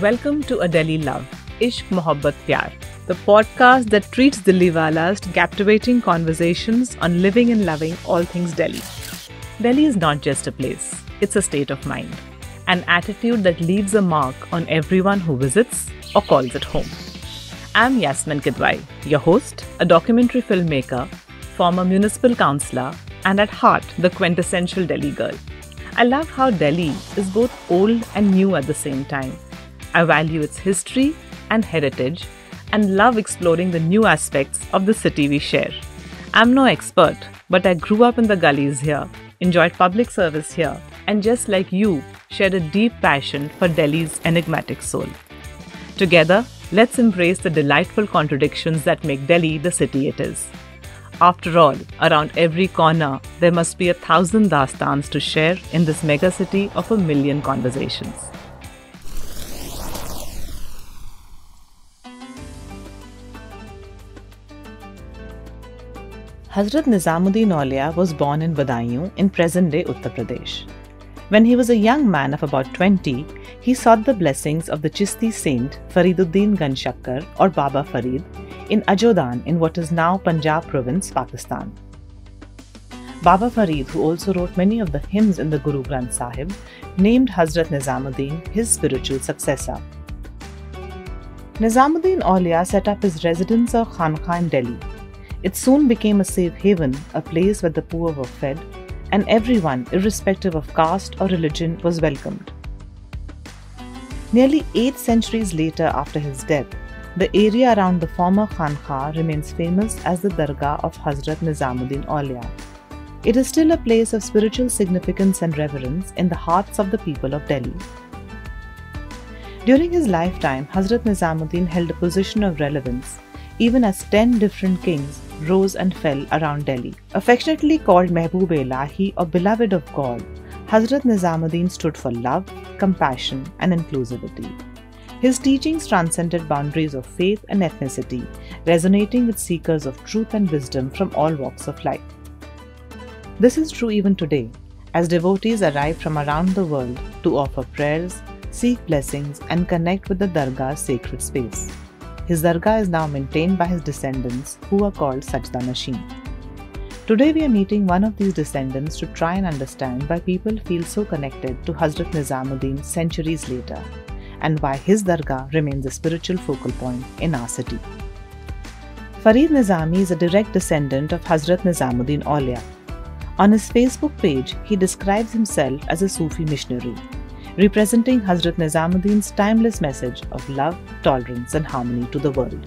Welcome to A Delhi Love, Ishq Mohabbat Pyar, the podcast that treats the to captivating conversations on living and loving all things Delhi. Delhi is not just a place, it's a state of mind, an attitude that leaves a mark on everyone who visits or calls it home. I'm Yasmin Kidwai, your host, a documentary filmmaker, former municipal councillor, and at heart, the quintessential Delhi girl. I love how Delhi is both old and new at the same time I value its history and heritage and love exploring the new aspects of the city we share. I'm no expert, but I grew up in the gullies here, enjoyed public service here, and just like you, shared a deep passion for Delhi's enigmatic soul. Together, let's embrace the delightful contradictions that make Delhi the city it is. After all, around every corner, there must be a thousand dastans to share in this megacity of a million conversations. Hazrat Nizamuddin Aulia was born in Badayun in present-day Uttar Pradesh. When he was a young man of about 20, he sought the blessings of the Chisti saint Fariduddin Ganshakkar or Baba Farid in Ajodan in what is now Punjab province, Pakistan. Baba Farid, who also wrote many of the hymns in the Guru Granth Sahib, named Hazrat Nizamuddin his spiritual successor. Nizamuddin Aulia set up his residence or Khanqa in Delhi it soon became a safe haven, a place where the poor were fed, and everyone, irrespective of caste or religion, was welcomed. Nearly eight centuries later, after his death, the area around the former Khanqa remains famous as the Dargah of Hazrat Nizamuddin Aulia. It is still a place of spiritual significance and reverence in the hearts of the people of Delhi. During his lifetime, Hazrat Nizamuddin held a position of relevance even as 10 different kings rose and fell around Delhi. Affectionately called Mehboob Ilahi or Beloved of God, Hazrat Nizamuddin stood for love, compassion, and inclusivity. His teachings transcended boundaries of faith and ethnicity, resonating with seekers of truth and wisdom from all walks of life. This is true even today, as devotees arrive from around the world to offer prayers, seek blessings, and connect with the Dargah's sacred space. His dargah is now maintained by his descendants, who are called Sajdanashin. Today we are meeting one of these descendants to try and understand why people feel so connected to Hazrat Nizamuddin centuries later and why his dargah remains a spiritual focal point in our city. Farid Nizami is a direct descendant of Hazrat Nizamuddin Aulia. On his Facebook page, he describes himself as a Sufi missionary representing Hazrat Nizamuddin's timeless message of love, tolerance, and harmony to the world.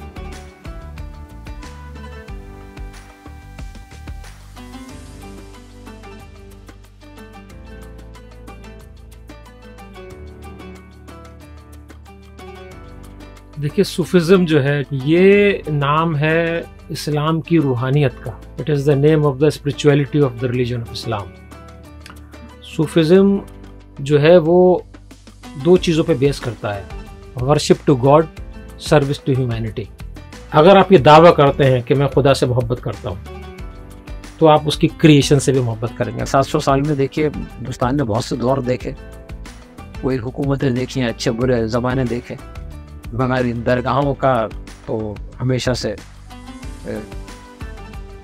देखिए Sufism जो है ये नाम है इस्लाम की रूहानियत का it is the name of the spirituality of the religion of Islam Sufism जो है वो दो चीज़ों पे बेस करता है worship to God service to humanity अगर आप ये दावा करते हैं कि मैं खुदा से मोहब्बत करता हूँ तो आप उसकी क्रिएशन से भी मोहब्बत करेंगे सात सौ साल में देखिए हिंदुस्तान ने बहुत से दौर देखे कोई हुकूमतें देखी हैं अच्छे बुरे ज़माने देखे मगर इन दरगाहों का तो हमेशा से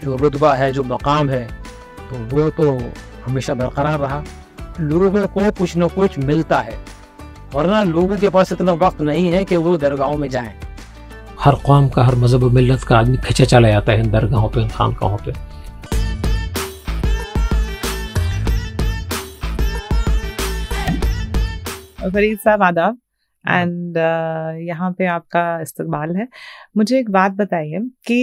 जो रुतबा है जो मकाम है तो वो तो हमेशा बरकरार रहा लोगों को कुछ न कुछ मिलता है वरना लोगों के पास इतना वक्त नहीं है कि वो दरगाहों में जाएं हर कौम का हर मजहब मिलत का आदमी खिंचा चला जाता है इन दरगाहों पर इन खानकाहों पे। फरीद साहब आदाब एंड uh, यहाँ पे आपका इस्तकबाल है मुझे एक बात बताइए कि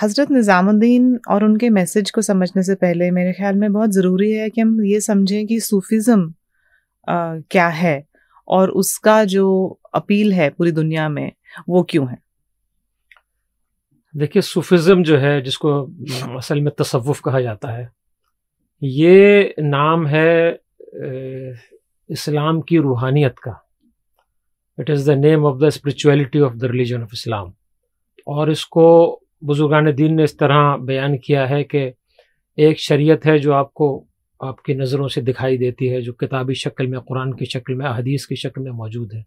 हज़रत निज़ामुद्दीन और उनके मैसेज को समझने से पहले मेरे ख्याल में बहुत ज़रूरी है कि हम ये समझें कि सूफिज़म क्या है और उसका जो अपील है पूरी दुनिया में वो क्यों है देखिए सूफिज़म जो है जिसको असल में तसव्वुफ़ कहा जाता है ये नाम है इस्लाम की रूहानियत का it is the name of the spirituality of the religion of Islam और इसको बुजुर्गान दीन ने इस तरह बयान किया है कि एक शरीयत है जो आपको आपकी नज़रों से दिखाई देती है जो किताबी शक्ल में कुरान की शक्ल में अदीस की शक्ल में मौजूद है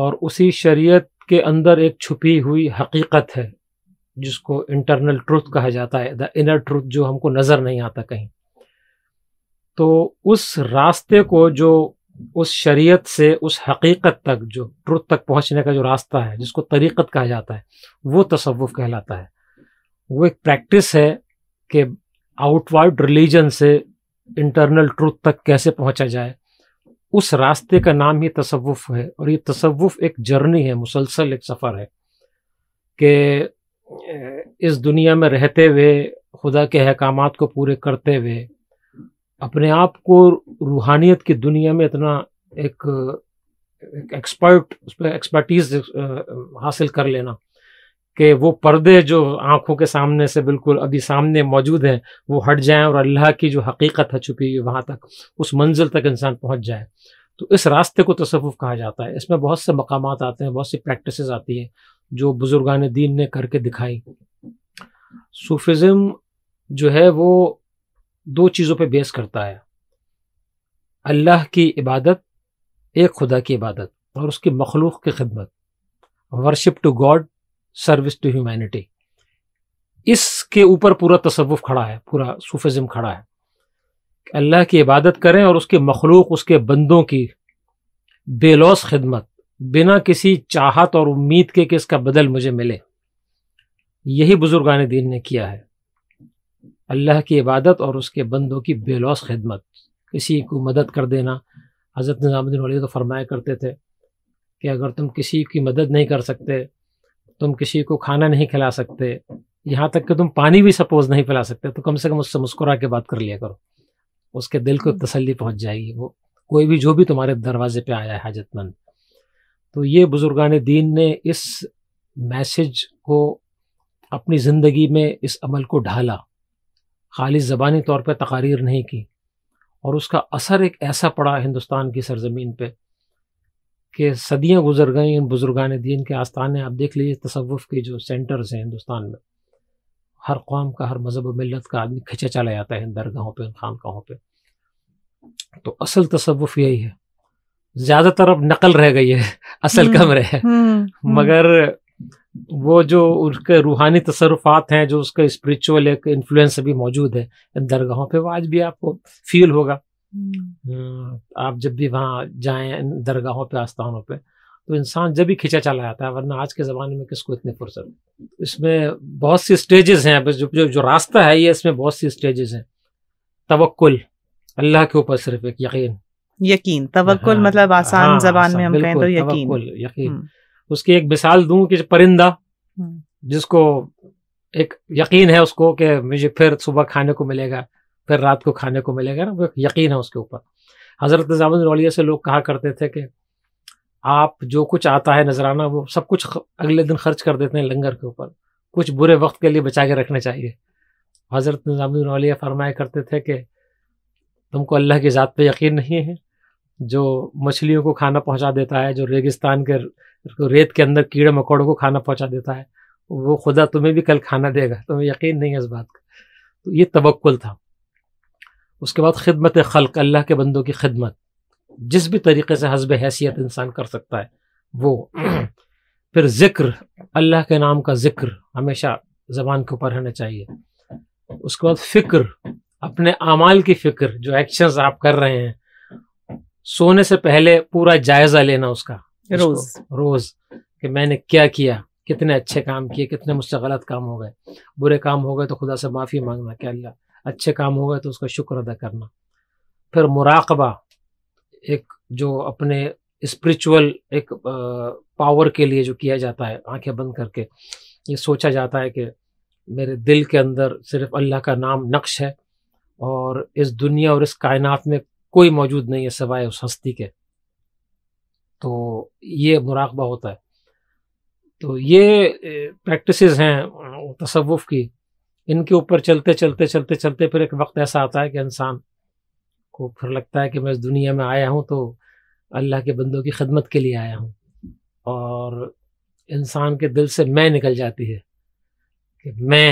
और उसी शरीयत के अंदर एक छुपी हुई हकीकत है जिसको इंटरनल ट्रुथ कहा जाता है द इनर ट्रुथ जो हमको नज़र नहीं आता कहीं तो उस रास्ते को जो उस शरीयत से उस हकीकत तक जो ट्रुथ तक पहुंचने का जो रास्ता है जिसको तरीक़त कहा जाता है वो तसव्वुफ कहलाता है वो एक प्रैक्टिस है कि आउटवर्ड रिलीजन से इंटरनल ट्रुथ तक कैसे पहुंचा जाए उस रास्ते का नाम ही तसव्वुफ है और ये तसव्वुफ एक जर्नी है मुसलसल एक सफ़र है कि इस दुनिया में रहते हुए खुदा के अहकाम को पूरे करते हुए अपने आप को रूहानियत की दुनिया में इतना एक एक्सपर्ट उस पर एक्सपर्टीज हासिल कर लेना कि वो पर्दे जो आंखों के सामने से बिल्कुल अभी सामने मौजूद हैं वो हट जाएं और अल्लाह की जो हकीकत है छुपी हुई वहाँ तक उस मंजिल तक इंसान पहुँच जाए तो इस रास्ते को तसवुफ़ कहा जाता है इसमें बहुत से मकाम आते हैं बहुत सी प्रैक्टिस आती हैं जो बुज़ुर्गान दीन ने करके दिखाई सूफिज़म जो है वो दो चीज़ों पर बेस करता है अल्लाह की इबादत एक खुदा की इबादत और उसकी मखलूक की खिदमत worship to God service to humanity इसके ऊपर पूरा तसवुफ खड़ा है पूरा सूफिज़म खड़ा है अल्लाह की इबादत करें और उसके मखलूक उसके बंदों की बेलौस खिदमत बिना किसी चाहत और उम्मीद के कि इसका बदल मुझे मिले यही बुजुर्गान दीन ने किया है अल्लाह की इबादत और उसके बंदों की बेलौस खिदमत किसी को मदद कर देना हज़रत निज़ामुद्दीन वली तो फरमाया करते थे कि अगर तुम किसी की मदद नहीं कर सकते तुम किसी को खाना नहीं खिला सकते यहाँ तक कि तुम पानी भी सपोज नहीं पिला सकते तो कम से कम उससे मुस्कुरा के बात कर लिया करो उसके दिल को हम्म। तसल्ली तसली पहुँच जाएगी वो कोई भी जो भी तुम्हारे दरवाजे पे आया है हाजतमंद तो ये बुजुर्गान दीन ने इस मैसेज को अपनी ज़िंदगी में इस अमल को ढाला खाली ज़बानी तौर पर तकारीर नहीं की और उसका असर एक ऐसा पड़ा हिंदुस्तान की सरजमीन पर कि सदियाँ गुजर गई इन बुज़ुर्गान दीन के आस्थाने आप देख लीजिए तसवुफ़ के जो सेंटर्स हैं हिंदुस्तान में हर कौम का हर मज़हब मिलत का आदमी खिंचा चला जाता है इन दरगाहों पर इन खानकाहों पर तो असल तसवुफ़ यही है ज़्यादातर अब नकल रह गई है असल हम्म, कम रह हम्म, हम्म। मगर वो जो उसके रूहानी तसरफात हैं जो उसका स्पिरिचुअल एक इन्फ्लुएंस भी मौजूद है इन दरगाहों पे वो आज भी आपको फील होगा हम्म। हम्म, आप जब भी वहाँ जाएं इन दरगाहों पे आस्थानों पे तो इंसान जब भी खींचा चला जाता है वरना आज के ज़माने में किसको इतने फुर्सत इसमें बहुत सी स्टेजेस हैं बस जो जो, जो रास्ता है ये इसमें बहुत सी स्टेजेस हैं तवक्ल अल्लाह के ऊपर सिर्फ एक यकीन यकीन तवक्ल हाँ, मतलब आसान हाँ, जबान में हम कहें तो यकीन यकीन हम्म। उसकी एक मिसाल दूं कि परिंदा हम्म। जिसको एक यकीन है उसको कि मुझे फिर सुबह खाने को मिलेगा फिर रात को खाने को मिलेगा ना वो यकीन है उसके ऊपर हज़रत निज़ामुद्दीन रौलिया से लोग कहा करते थे कि आप जो कुछ आता है नजराना वो सब कुछ अगले दिन खर्च कर देते हैं लंगर के ऊपर कुछ बुरे वक्त के लिए बचा के रखने चाहिए हज़रत निज़ामिया फरमाया करते थे कि तुमको अल्लाह की ज़ात पे यकीन नहीं है जो मछलियों को खाना पहुंचा देता है जो रेगिस्तान के रेत के अंदर कीड़े मकोड़ों को खाना पहुंचा देता है वो खुदा तुम्हें भी कल खाना देगा तुम्हें यकीन नहीं है इस बात का तो ये तवक्ल था उसके बाद खिदमत खल्क अल्लाह के बंदों की खिदमत जिस भी तरीके से हसब हैसियत इंसान कर सकता है वो फिर ज़िक्र अल्लाह के नाम का ज़िक्र हमेशा ज़बान के ऊपर रहना चाहिए उसके बाद फ़िक्र अपने अमाल की फ़िक्र जो एक्शंस आप कर रहे हैं सोने से पहले पूरा जायजा लेना उसका रोज रोज कि मैंने क्या किया कितने अच्छे काम किए कितने मुझसे गलत काम हो गए बुरे काम हो गए तो खुदा से माफ़ी मांगना क्या अल्लाह अच्छे काम हो गए तो उसका शुक्र अदा करना फिर मुराकबा एक जो अपने स्पिरिचुअल एक पावर के लिए जो किया जाता है आंखें बंद करके ये सोचा जाता है कि मेरे दिल के अंदर सिर्फ अल्लाह का नाम नक्श है और इस दुनिया और इस कायनात में कोई मौजूद नहीं है सवाए उस हस्ती के तो ये मुराकबा होता है तो ये प्रैक्टिसेस हैं तसवुफ़ की इनके ऊपर चलते चलते चलते चलते फिर एक वक्त ऐसा आता है कि इंसान को फिर लगता है कि मैं इस दुनिया में आया हूँ तो अल्लाह के बंदों की खदमत के लिए आया हूँ और इंसान के दिल से मैं निकल जाती है कि मैं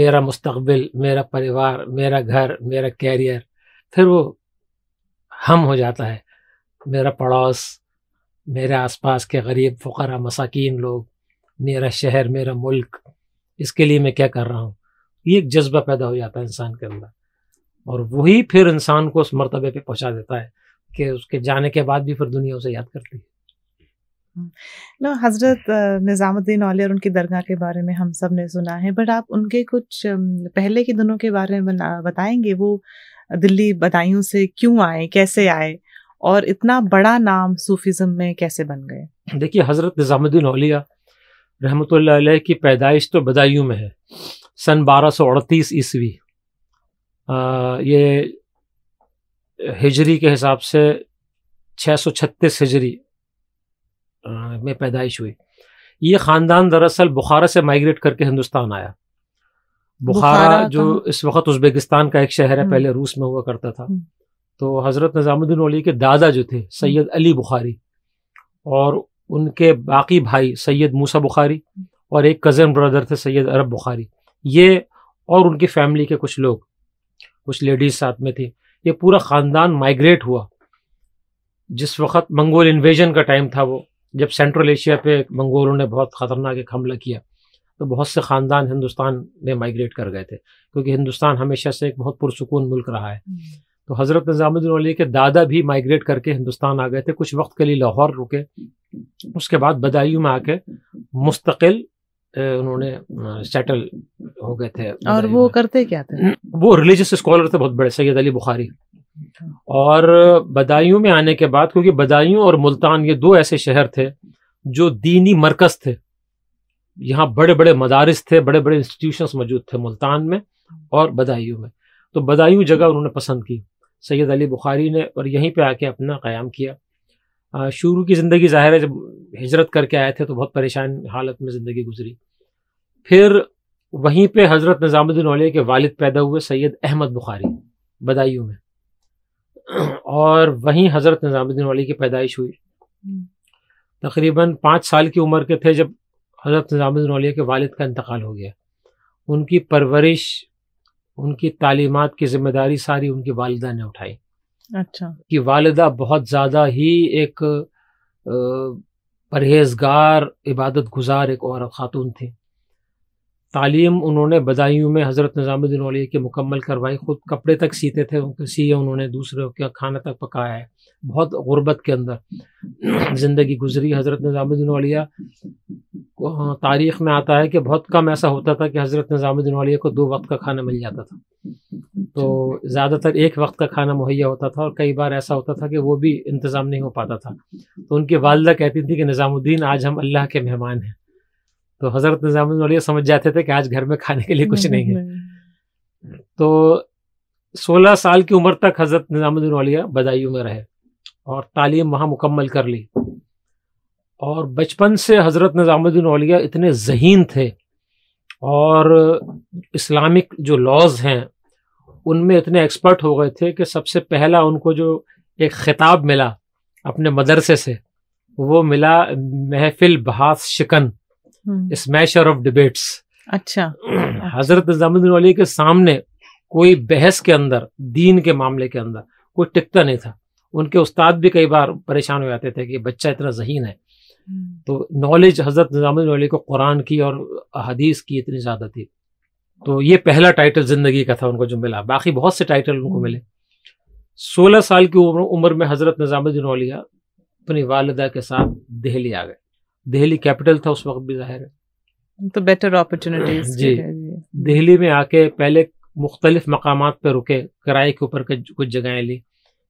मेरा मुस्तबिल मेरा परिवार मेरा घर मेरा कैरियर फिर वो हम हो जाता है मेरा पड़ोस मेरे आसपास के गरीब फ़करा मसाकिन लोग मेरा शहर मेरा मुल्क इसके लिए मैं क्या कर रहा हूँ ये एक जज्बा पैदा हो जाता है इंसान के अंदर और वही फिर इंसान को उस मरतबे पे पहुँचा देता है कि उसके जाने के बाद भी फिर दुनिया उसे याद करती है नो हम्म। हज़रत निज़ामुद्दीन और उनकी दरगाह के बारे में हम सब ने सुना है बट आप उनके कुछ पहले के दिनों के बारे में बताएंगे वो दिल्ली बदायूं से क्यों आए कैसे आए और इतना बड़ा नाम सूफीज़म में कैसे बन गए देखिए हज़रत निज़ामुद्दीन औलिया रहमत की पैदाइश तो बदायूं में है सन बारह सौ अड़तीस ईस्वी ये हिजरी के हिसाब से छत्तीस हिजरी में पैदाइश हुई ये ख़ानदान दरअसल बुखारा से माइग्रेट करके हिंदुस्तान आया बुखारा जो तो- इस वक्त उज्बेकिस्तान का एक शहर है हम्म। पहले रूस में हुआ करता था हम्म। तो हज़रत निज़ामुद्दीन अली के दादा जो थे हम्म। सैयद अली बुखारी और उनके बाकी भाई सैयद मूसा बुखारी और एक कज़न ब्रदर थे सैयद अरब बुखारी ये और उनकी फैमिली के कुछ लोग कुछ लेडीज़ साथ में थी ये पूरा ख़ानदान माइग्रेट हुआ जिस वक्त मंगोल इन्वेजन का टाइम था वो जब सेंट्रल एशिया पे मंगोलों ने बहुत ख़तरनाक एक हमला किया तो बहुत से ख़ानदान हिंदुस्तान में माइग्रेट कर गए थे क्योंकि हिंदुस्तान हमेशा से एक बहुत पुरसकून मुल्क रहा है हम्म। तो हज़रत निज़ामुद्दीन के दादा भी माइग्रेट करके हिंदुस्तान आ गए थे कुछ वक्त के लिए लाहौर रुके उसके बाद बदायूं में आके मुस्तकिल उन्होंने सेटल हो गए थे और वो करते क्या थे वो रिलीजियस स्कॉलर थे बहुत बड़े सैयद अली बुखारी और बदायूं में आने के बाद क्योंकि बदायूं और मुल्तान ये दो ऐसे शहर थे जो दीनी मरकज़ थे यहाँ बड़े बड़े मदारस थे बड़े बड़े इंस्टीट्यूशन मौजूद थे मुल्तान में और बदायूं में तो बदायूं जगह उन्होंने पसंद की सैयद अली बुखारी ने और यहीं पे आके अपना क़्याम किया शुरू की ज़िंदगी ज़ाहिर है जब हिजरत करके आए थे तो बहुत परेशान हालत में ज़िंदगी गुजरी फिर वहीं पे हज़रत निज़ामुद्दीन औलिया के वालिद पैदा हुए सैयद अहमद बुखारी बदायूं में और वहीं हज़रत निज़ामुद्दीन अली की पैदाइश हुई तकरीबन पाँच साल की उम्र के थे जब हज़रत निज़ामुद्दौलिया के वालिद का इंतकाल हो गया उनकी परवरिश उनकी तालीमत की जिम्मेदारी सारी उनकी वालदा ने उठाई अच्छा कि वालदा बहुत ज़्यादा ही एक परहेजगार इबादत गुजार एक और खातून थी तालीम उन्होंने बदायूं में हज़रत निज़ामुद्दीन वलिया के मुकम्मल करवाई ख़ुद कपड़े तक सीते थे उनके सीए उन्होंने दूसरे का खाना तक पकाया है बहुत गुर्बत के अंदर ज़िंदगी गुजरी हज़रत निज़ामुद्दीन को तारीख़ में आता है कि बहुत कम ऐसा होता था कि हज़रत निज़ामुद्दीन वलिया को दो वक्त का खाना मिल जाता था तो ज़्यादातर एक वक्त का खाना मुहैया होता था और कई बार ऐसा होता था कि वो भी इंतज़ाम नहीं हो पाता था तो उनकी वालदा कहती थी कि निज़ामुद्दीन आज हम अल्लाह के मेहमान हैं तो हजरत निजाम समझ जाते थे कि आज घर में खाने के लिए कुछ नहीं, नहीं, नहीं है तो 16 साल की उम्र तक हजरत निजामुद्दीन वालिया बदायूं में रहे और तालीम वहाँ मुकम्मल कर ली और बचपन से हजरत निजामुद्दीन वालिया इतने जहीन थे और इस्लामिक जो लॉज हैं उनमें इतने एक्सपर्ट हो गए थे कि सबसे पहला उनको जो एक ख़िताब मिला अपने मदरसे से वो मिला महफिल बहास शिकन स्मैशर ऑफ डिबेट्स अच्छा हजरत निजामुद्दीन वाली के सामने कोई बहस के अंदर दीन के मामले के अंदर कोई टिकता नहीं था उनके उस्ताद भी कई बार परेशान हो जाते थे कि बच्चा इतना जहीन है हम्म। तो नॉलेज हजरत निजामुद्दीन वाली को कुरान की और हदीस की इतनी ज़्यादा थी तो ये पहला टाइटल ज़िंदगी का था उनको जो मिला बाकी बहुत से टाइटल उनको हम्म। मिले सोलह साल की उम्र उम्र में हजरत निजामुद्दीन वालिया अपनी वालदा के साथ दिल्ली आ गए दिल्ली कैपिटल था उस वक्त भी जाहिर है तो बेटर अपॉर्चुनिटीज जी दिल्ली में आके पहले मुख्तलिफ मकाम पर रुके किराए के ऊपर कुछ जगहें ली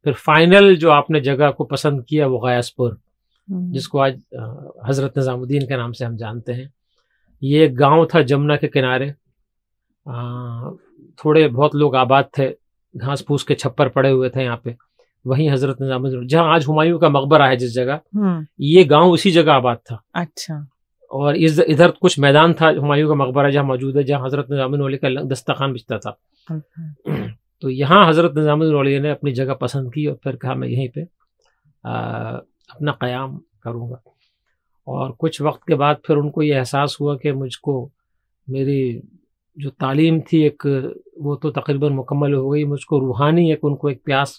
फिर फाइनल जो आपने जगह को पसंद किया वो गयासपुर हम्म। जिसको आज हज़रत निज़ामुद्दीन के नाम से हम जानते हैं ये गांव था जमुना के किनारे आ, थोड़े बहुत लोग आबाद थे घास फूस के छप्पर पड़े हुए थे यहाँ पे वहीं हजरत निजाम जहाँ आज हुमायूं का मकबरा है जिस जगह हम्म। ये गांव उसी जगह आबाद था अच्छा और इस इधर कुछ मैदान था हुमायूं का मकबरा जहाँ मौजूद है जहाँ हजरत निजाम का दस्तखान बिछता था अच्छा। तो यहाँ हजरत निज़ाम ने अपनी जगह पसंद की और फिर कहा मैं यहीं पर अपना क़्याम करूँगा और कुछ वक्त के बाद फिर उनको ये एहसास हुआ कि मुझको मेरी जो तालीम थी एक वो तो तकरीबन मुकम्मल हो गई मुझको रूहानी एक उनको एक प्यास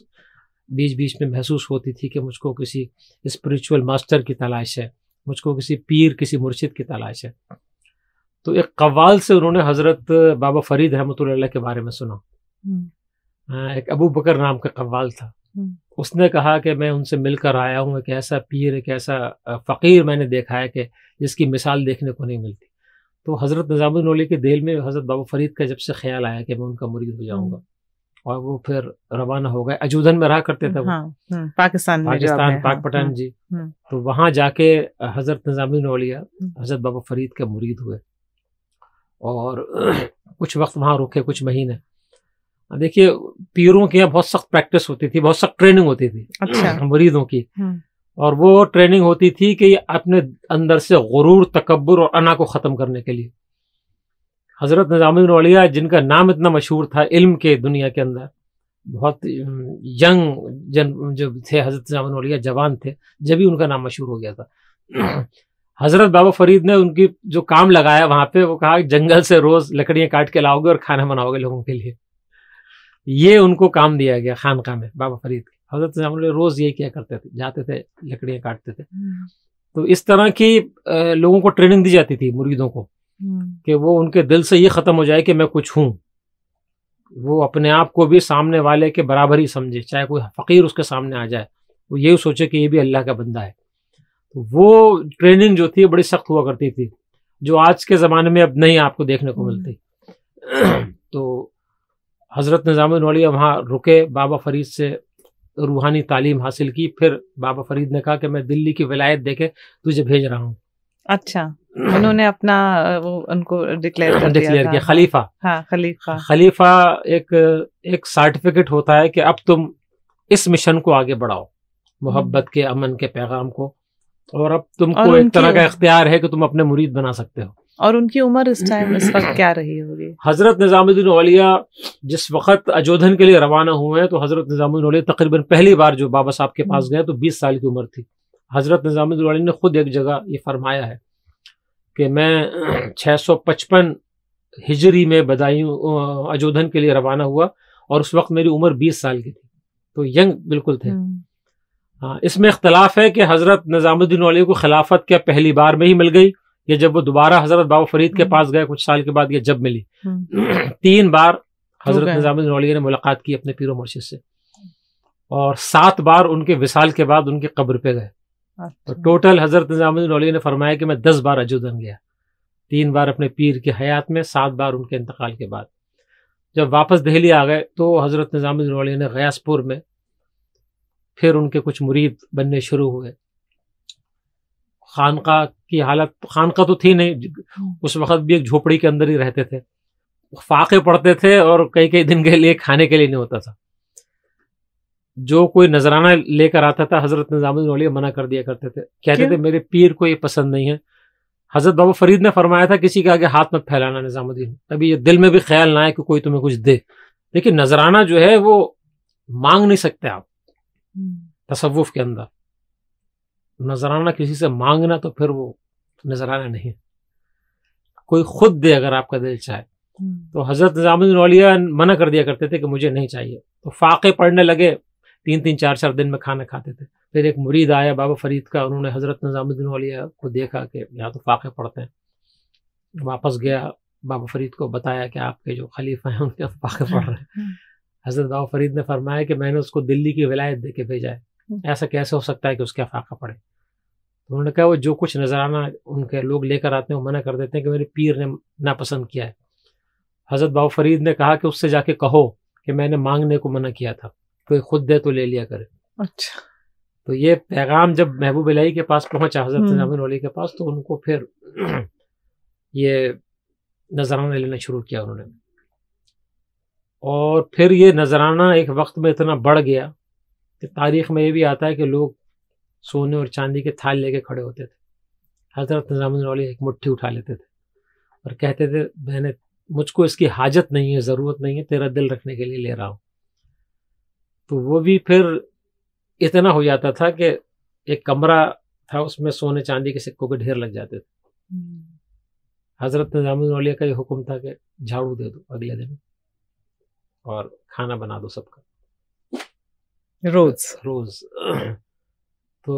बीच बीच में महसूस होती थी कि मुझको किसी स्पिरिचुअल मास्टर की तलाश है मुझको किसी पीर किसी मुर्शिद की तलाश है तो एक कवाल से उन्होंने हज़रत बाबा फरीद रहमत के बारे में सुना हम्म। एक अबू बकर नाम का कवाल था हम्म। उसने कहा कि मैं उनसे मिलकर आया हूँ एक ऐसा पीर एक ऐसा फ़कीर मैंने देखा है कि जिसकी मिसाल देखने को नहीं मिलती तो हज़रत निज़ामुद्दौली के दिल में हज़रत बाबा फरीद का जब से ख्याल आया कि मैं उनका मुरीद हो जाऊँगा और वो फिर रवाना हो गए अजूदन में रहा करते थे हाँ, हम्म, पाकिस्तान पाकिस्तान हाँ, पाक पठान हाँ, जी हम्म। तो वहां जाके हजरत निजामिन औलिया हजरत बाबा फरीद के मुरीद हुए और कुछ वक्त वहाँ रुके कुछ महीने देखिए पीरों की बहुत सख्त प्रैक्टिस होती थी बहुत सख्त ट्रेनिंग होती थी अच्छा। मुरीदों की हम्म। और वो ट्रेनिंग होती थी कि अपने अंदर से गुरूर तकबर और अना को ख़त्म करने के लिए हज़रत निज़ामुद्दीन अलिया जिनका नाम इतना मशहूर था इल्म के दुनिया के अंदर बहुत यंग जन जो थे हज़रत निज़ामुद्दीन अलिया जवान थे जब भी उनका नाम मशहूर हो गया था हज़रत बाबा फरीद ने उनकी जो काम लगाया वहाँ पे वो कहा जंगल से रोज़ लकड़ियाँ काट के लाओगे और खाना बनाओगे लोगों के लिए ये उनको काम दिया गया खान खानका में बाबा फरीद हज़रत निज़ामुद्दीन रोज़ ये किया करते थे जाते थे लकड़ियाँ काटते थे हम्म। तो इस तरह की लोगों को ट्रेनिंग दी जाती थी मुर्गीदों को हम्म। कि वो उनके दिल से ये खत्म हो जाए कि मैं कुछ हूँ वो अपने आप को भी सामने वाले के बराबर ही समझे चाहे कोई फ़कीर उसके सामने आ जाए वो ये सोचे कि ये भी अल्लाह का बंदा है तो वो ट्रेनिंग जो थी बड़ी सख्त हुआ करती थी जो आज के ज़माने में अब नहीं आपको देखने को मिलती हम्म। तो हज़रत निज़ामुद्दीन वाली वहाँ रुके बाबा फरीद से रूहानी तालीम हासिल की फिर बाबा फरीद ने कहा कि मैं दिल्ली की विलायत देखे तुझे भेज रहा हूँ अच्छा उन्होंने अपना वो उनको डिक्लेयर कर डिक्लेयर किया खलीफा हाँ खलीफा खलीफा एक एक सर्टिफिकेट होता है कि अब तुम इस मिशन को आगे बढ़ाओ हम्म। मोहब्बत के अमन के पैगाम को और अब तुमको एक तरह का इख्तियार है कि तुम अपने मुरीद बना सकते हो और उनकी उम्र इस टाइम इस वक्त क्या रही होगी हजरत निज़ामुद्दीन ओलिया जिस वक्त अजोधन के लिए रवाना हुए हैं तो हजरत निज़ामुद्दीन ओलिया तकरीबन पहली बार जो बाबा साहब के पास हम्म। गए तो बीस साल की उम्र थी हजरत निज़ामुद्दीन ओलिया ने खुद एक जगह ये फरमाया है कि मैं 655 हिजरी में बदायूं अजोधन के लिए रवाना हुआ और उस वक्त मेरी उम्र 20 साल की थी तो यंग बिल्कुल थे हम्म। हाँ इसमें इख्तलाफ है कि हज़रत निज़ामुद्दीन वाली को खिलाफत क्या पहली बार में ही मिल गई या जब वो दोबारा हज़रत बाबा फरीद के हम्म। पास गए कुछ साल के बाद या जब मिली हम्म। तीन बार हज़रत निज़ामुद्दीन वाली ने मुलाकात की अपने पीर मुर्शिद से और सात बार उनके विसाल के बाद उनकी कब्र पे गए तो टोटल हजरत निज़ामुद्दीन औलिया ने फरमाया कि मैं दस बार अजूदन गया तीन बार अपने पीर की हयात में सात बार उनके इंतकाल के बाद जब वापस दिल्ली आ गए तो हज़रत निज़ामुद्दीन औलिया ने गयासपुर में फिर उनके कुछ मुरीद बनने शुरू हुए खानका की हालत खानका तो थी नहीं हम्म। उस वक्त भी एक झोपड़ी के अंदर ही रहते थे फाके पड़ते थे और कई कई दिन के लिए खाने के लिए नहीं होता था जो कोई नजराना लेकर आता था हजरत निजामुद्दीन औलिया मना कर दिया करते थे कहते थे मेरे पीर को ये पसंद नहीं है हजरत बाबा फरीद ने फरमाया था किसी के आगे हाथ मत फैलाना निजामुद्दीन तभी ये दिल में भी ख्याल ना आए कि कोई तुम्हें कुछ दे लेकिन नजराना जो है वो मांग नहीं सकते आप हम्म। तसवुफ के अंदर नजराना किसी से मांगना तो फिर वो नजराना नहीं कोई खुद दे अगर आपका दिल चाहे हम्म। तो हजरत निजामुद्दीन औलिया मना कर दिया करते थे कि मुझे नहीं चाहिए तो फाके पढ़ने लगे तीन तीन चार चार दिन में खाना खाते थे फिर एक मुरीद आया बाबा फरीद का उन्होंने हज़रत निज़ामुद्दीन वालिया को देखा कि यहाँ तो फाके पड़ते हैं वापस गया बाबा फरीद को बताया कि आपके जो खलीफा हैं उनके यहाँ तो फाके पड़ रहे हैं हम्म। हज़रत बाबा फरीद ने फरमाया कि मैंने उसको दिल्ली की विलायत दे के भेजा है हम्म। ऐसा कैसे हो सकता है कि उसके फाका पड़े तो उन्होंने कहा वो जो कुछ नजराना उनके लोग लेकर आते हैं वो मना कर देते हैं कि मेरे पीर ने नापसंद किया है हज़रत बाबा फरीद ने कहा कि उससे जाके कहो कि मैंने मांगने को मना किया था कोई खुद दे तो ले लिया करे अच्छा तो ये पैगाम जब महबूब इलाही के पास पहुंचा हजरत हम्म। नजमुल अली के पास तो उनको फिर ये नजराना लेना शुरू किया उन्होंने और फिर ये नजराना एक वक्त में इतना बढ़ गया कि तारीख में ये भी आता है कि लोग सोने और चांदी के थाल लेके खड़े होते थे हजरत निज़ामुद्दीन एक मुट्ठी उठा लेते थे और कहते थे मैंने मुझको इसकी हाजत नहीं है ज़रूरत नहीं है तेरा दिल रखने के लिए ले रहा हूँ तो वो भी फिर इतना हो जाता था कि एक कमरा था उसमें सोने चांदी के सिक्कों के ढेर लग जाते थे हम्म। हजरत निजामुद्दौलिया का ये हुक्म था कि झाड़ू दे दो अगले दिन और खाना बना दो सबका रोज रोज तो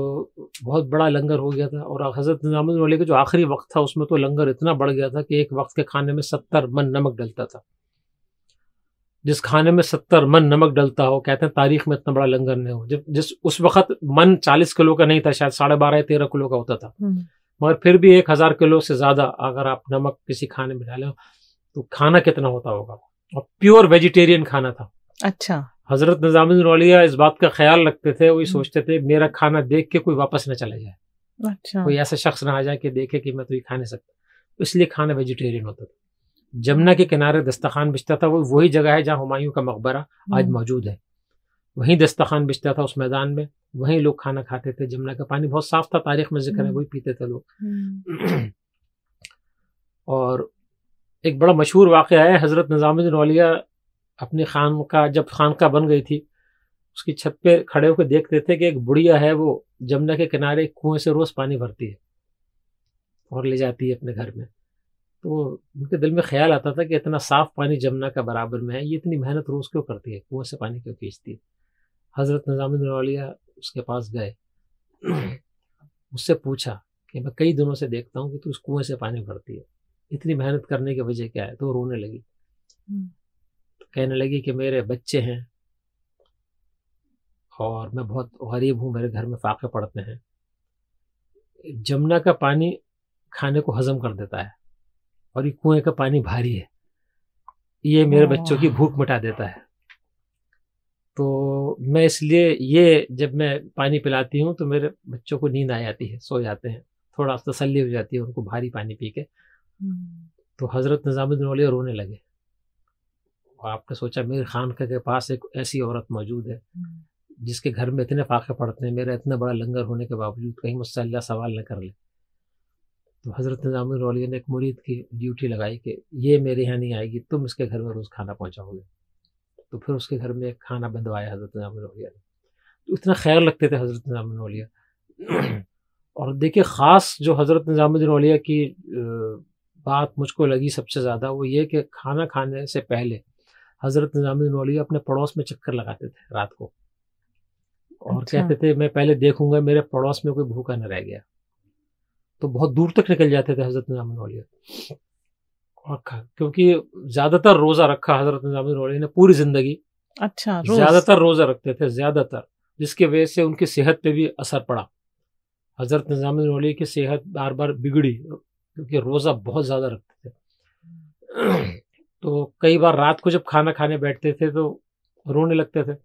बहुत बड़ा लंगर हो गया था और हजरत निजामुद्दौलिया का जो आखिरी वक्त था उसमें तो लंगर इतना बढ़ गया था कि एक वक्त के खाने में सत्तर मन नमक डलता था जिस खाने में सत्तर मन नमक डलता हो कहते हैं तारीख में इतना बड़ा लंगर नहीं हो जब जिस उस वक्त मन चालीस किलो का नहीं था शायद साढ़े बारह तेरह किलो का होता था हम्म। मगर फिर भी एक हजार किलो से ज्यादा अगर आप नमक किसी खाने में हो तो खाना कितना होता होगा और प्योर वेजिटेरियन खाना था अच्छा हजरत निजामुद्दीन इस बात का ख्याल रखते थे वही हम्म। सोचते थे मेरा खाना देख के कोई वापस ना चला जाए अच्छा कोई ऐसा शख्स ना आ जाए कि देखे कि मैं तो ये खा नहीं सकता इसलिए खाना वेजिटेरियन होता था जमुना के किनारे दस्तखान बिछता था वो वही जगह है जहाँ हुमायूं का मकबरा हम्म। आज मौजूद है वहीं दस्तखान बिछता था उस मैदान में वहीं लोग खाना खाते थे जमुना का पानी बहुत साफ था तारीख में जिक्र है हम्म। वही पीते थे लोग हम्म। और एक बड़ा मशहूर वाक़ है हज़रत निज़ामुद्दीन अलिया अपनी खान का जब खानका बन गई थी उसकी छत पे खड़े होकर देखते थे कि एक बुढ़िया है वो जमुना के किनारे कुएं से रोज़ पानी भरती है और ले जाती है अपने घर में तो उनके दिल में ख्याल आता था कि इतना साफ पानी जमुना का बराबर में है ये इतनी मेहनत रोज़ क्यों करती है कुएँ से पानी क्यों खींचती है हज़रत निज़ामुद्दीन अलिया उसके पास गए उससे पूछा कि मैं कई दिनों से देखता हूँ कि तू इस कुएँ से पानी भरती है इतनी मेहनत करने की वजह क्या है तो रोने लगी हम्म। तो कहने लगी कि मेरे बच्चे हैं और मैं बहुत गरीब हूँ मेरे घर में फाके पड़ते हैं जमुना का पानी खाने को हजम कर देता है और ये कुएं का पानी भारी है ये मेरे बच्चों की भूख मिटा देता है तो मैं इसलिए ये जब मैं पानी पिलाती हूँ तो मेरे बच्चों को नींद आ जाती है सो जाते हैं थोड़ा तसली हो जाती है उनको भारी पानी पी के हम्म। तो हज़रत निज़ामुद्दीन वाले रोने लगे और आपने सोचा मेरे खान के पास एक ऐसी औरत मौजूद है हम्म। जिसके घर में इतने फाके पड़ते हैं मेरा इतना बड़ा लंगर होने के बावजूद कहीं मुझसे अल्लाह सवाल न कर ले तो हज़रत निज़ामुद्दीन रौलिया ने एक मुरीद की ड्यूटी लगाई कि ये मेरे यहाँ नहीं आएगी तुम इसके घर में रोज़ खाना पहुँचाओगे तो फिर उसके घर में खाना बंधवाया हज़रत निज़ामुद्दीन रौलिया ने तो इतना ख्याल रखते थे हज़रत निज़ामुद्दीन रौलिया और देखिए ख़ास जो हज़रत निज़ामुद्दीन रौलिया की बात मुझको लगी सबसे ज़्यादा वो ये कि खाना खाने से पहले हज़रत निज़ामुद्दीन रौलिया अपने पड़ोस में चक्कर लगाते थे रात को और अच्छा। कहते थे मैं पहले देखूंगा मेरे पड़ोस में कोई भूखा न रह गया तो बहुत दूर तक निकल जाते थे हज़रत निज़ाम अलिया और क्योंकि ज़्यादातर रोज़ा रखा हज़रत निज़ाम ने पूरी ज़िंदगी अच्छा ज़्यादातर रोज़ा रखते थे ज़्यादातर जिसके वजह से उनकी सेहत पे भी असर पड़ा हज़रत निज़ाम अलिया की सेहत बार बार बिगड़ी क्योंकि रोज़ा बहुत ज़्यादा रखते थे तो कई बार रात को जब खाना खाने बैठते थे तो रोने लगते थे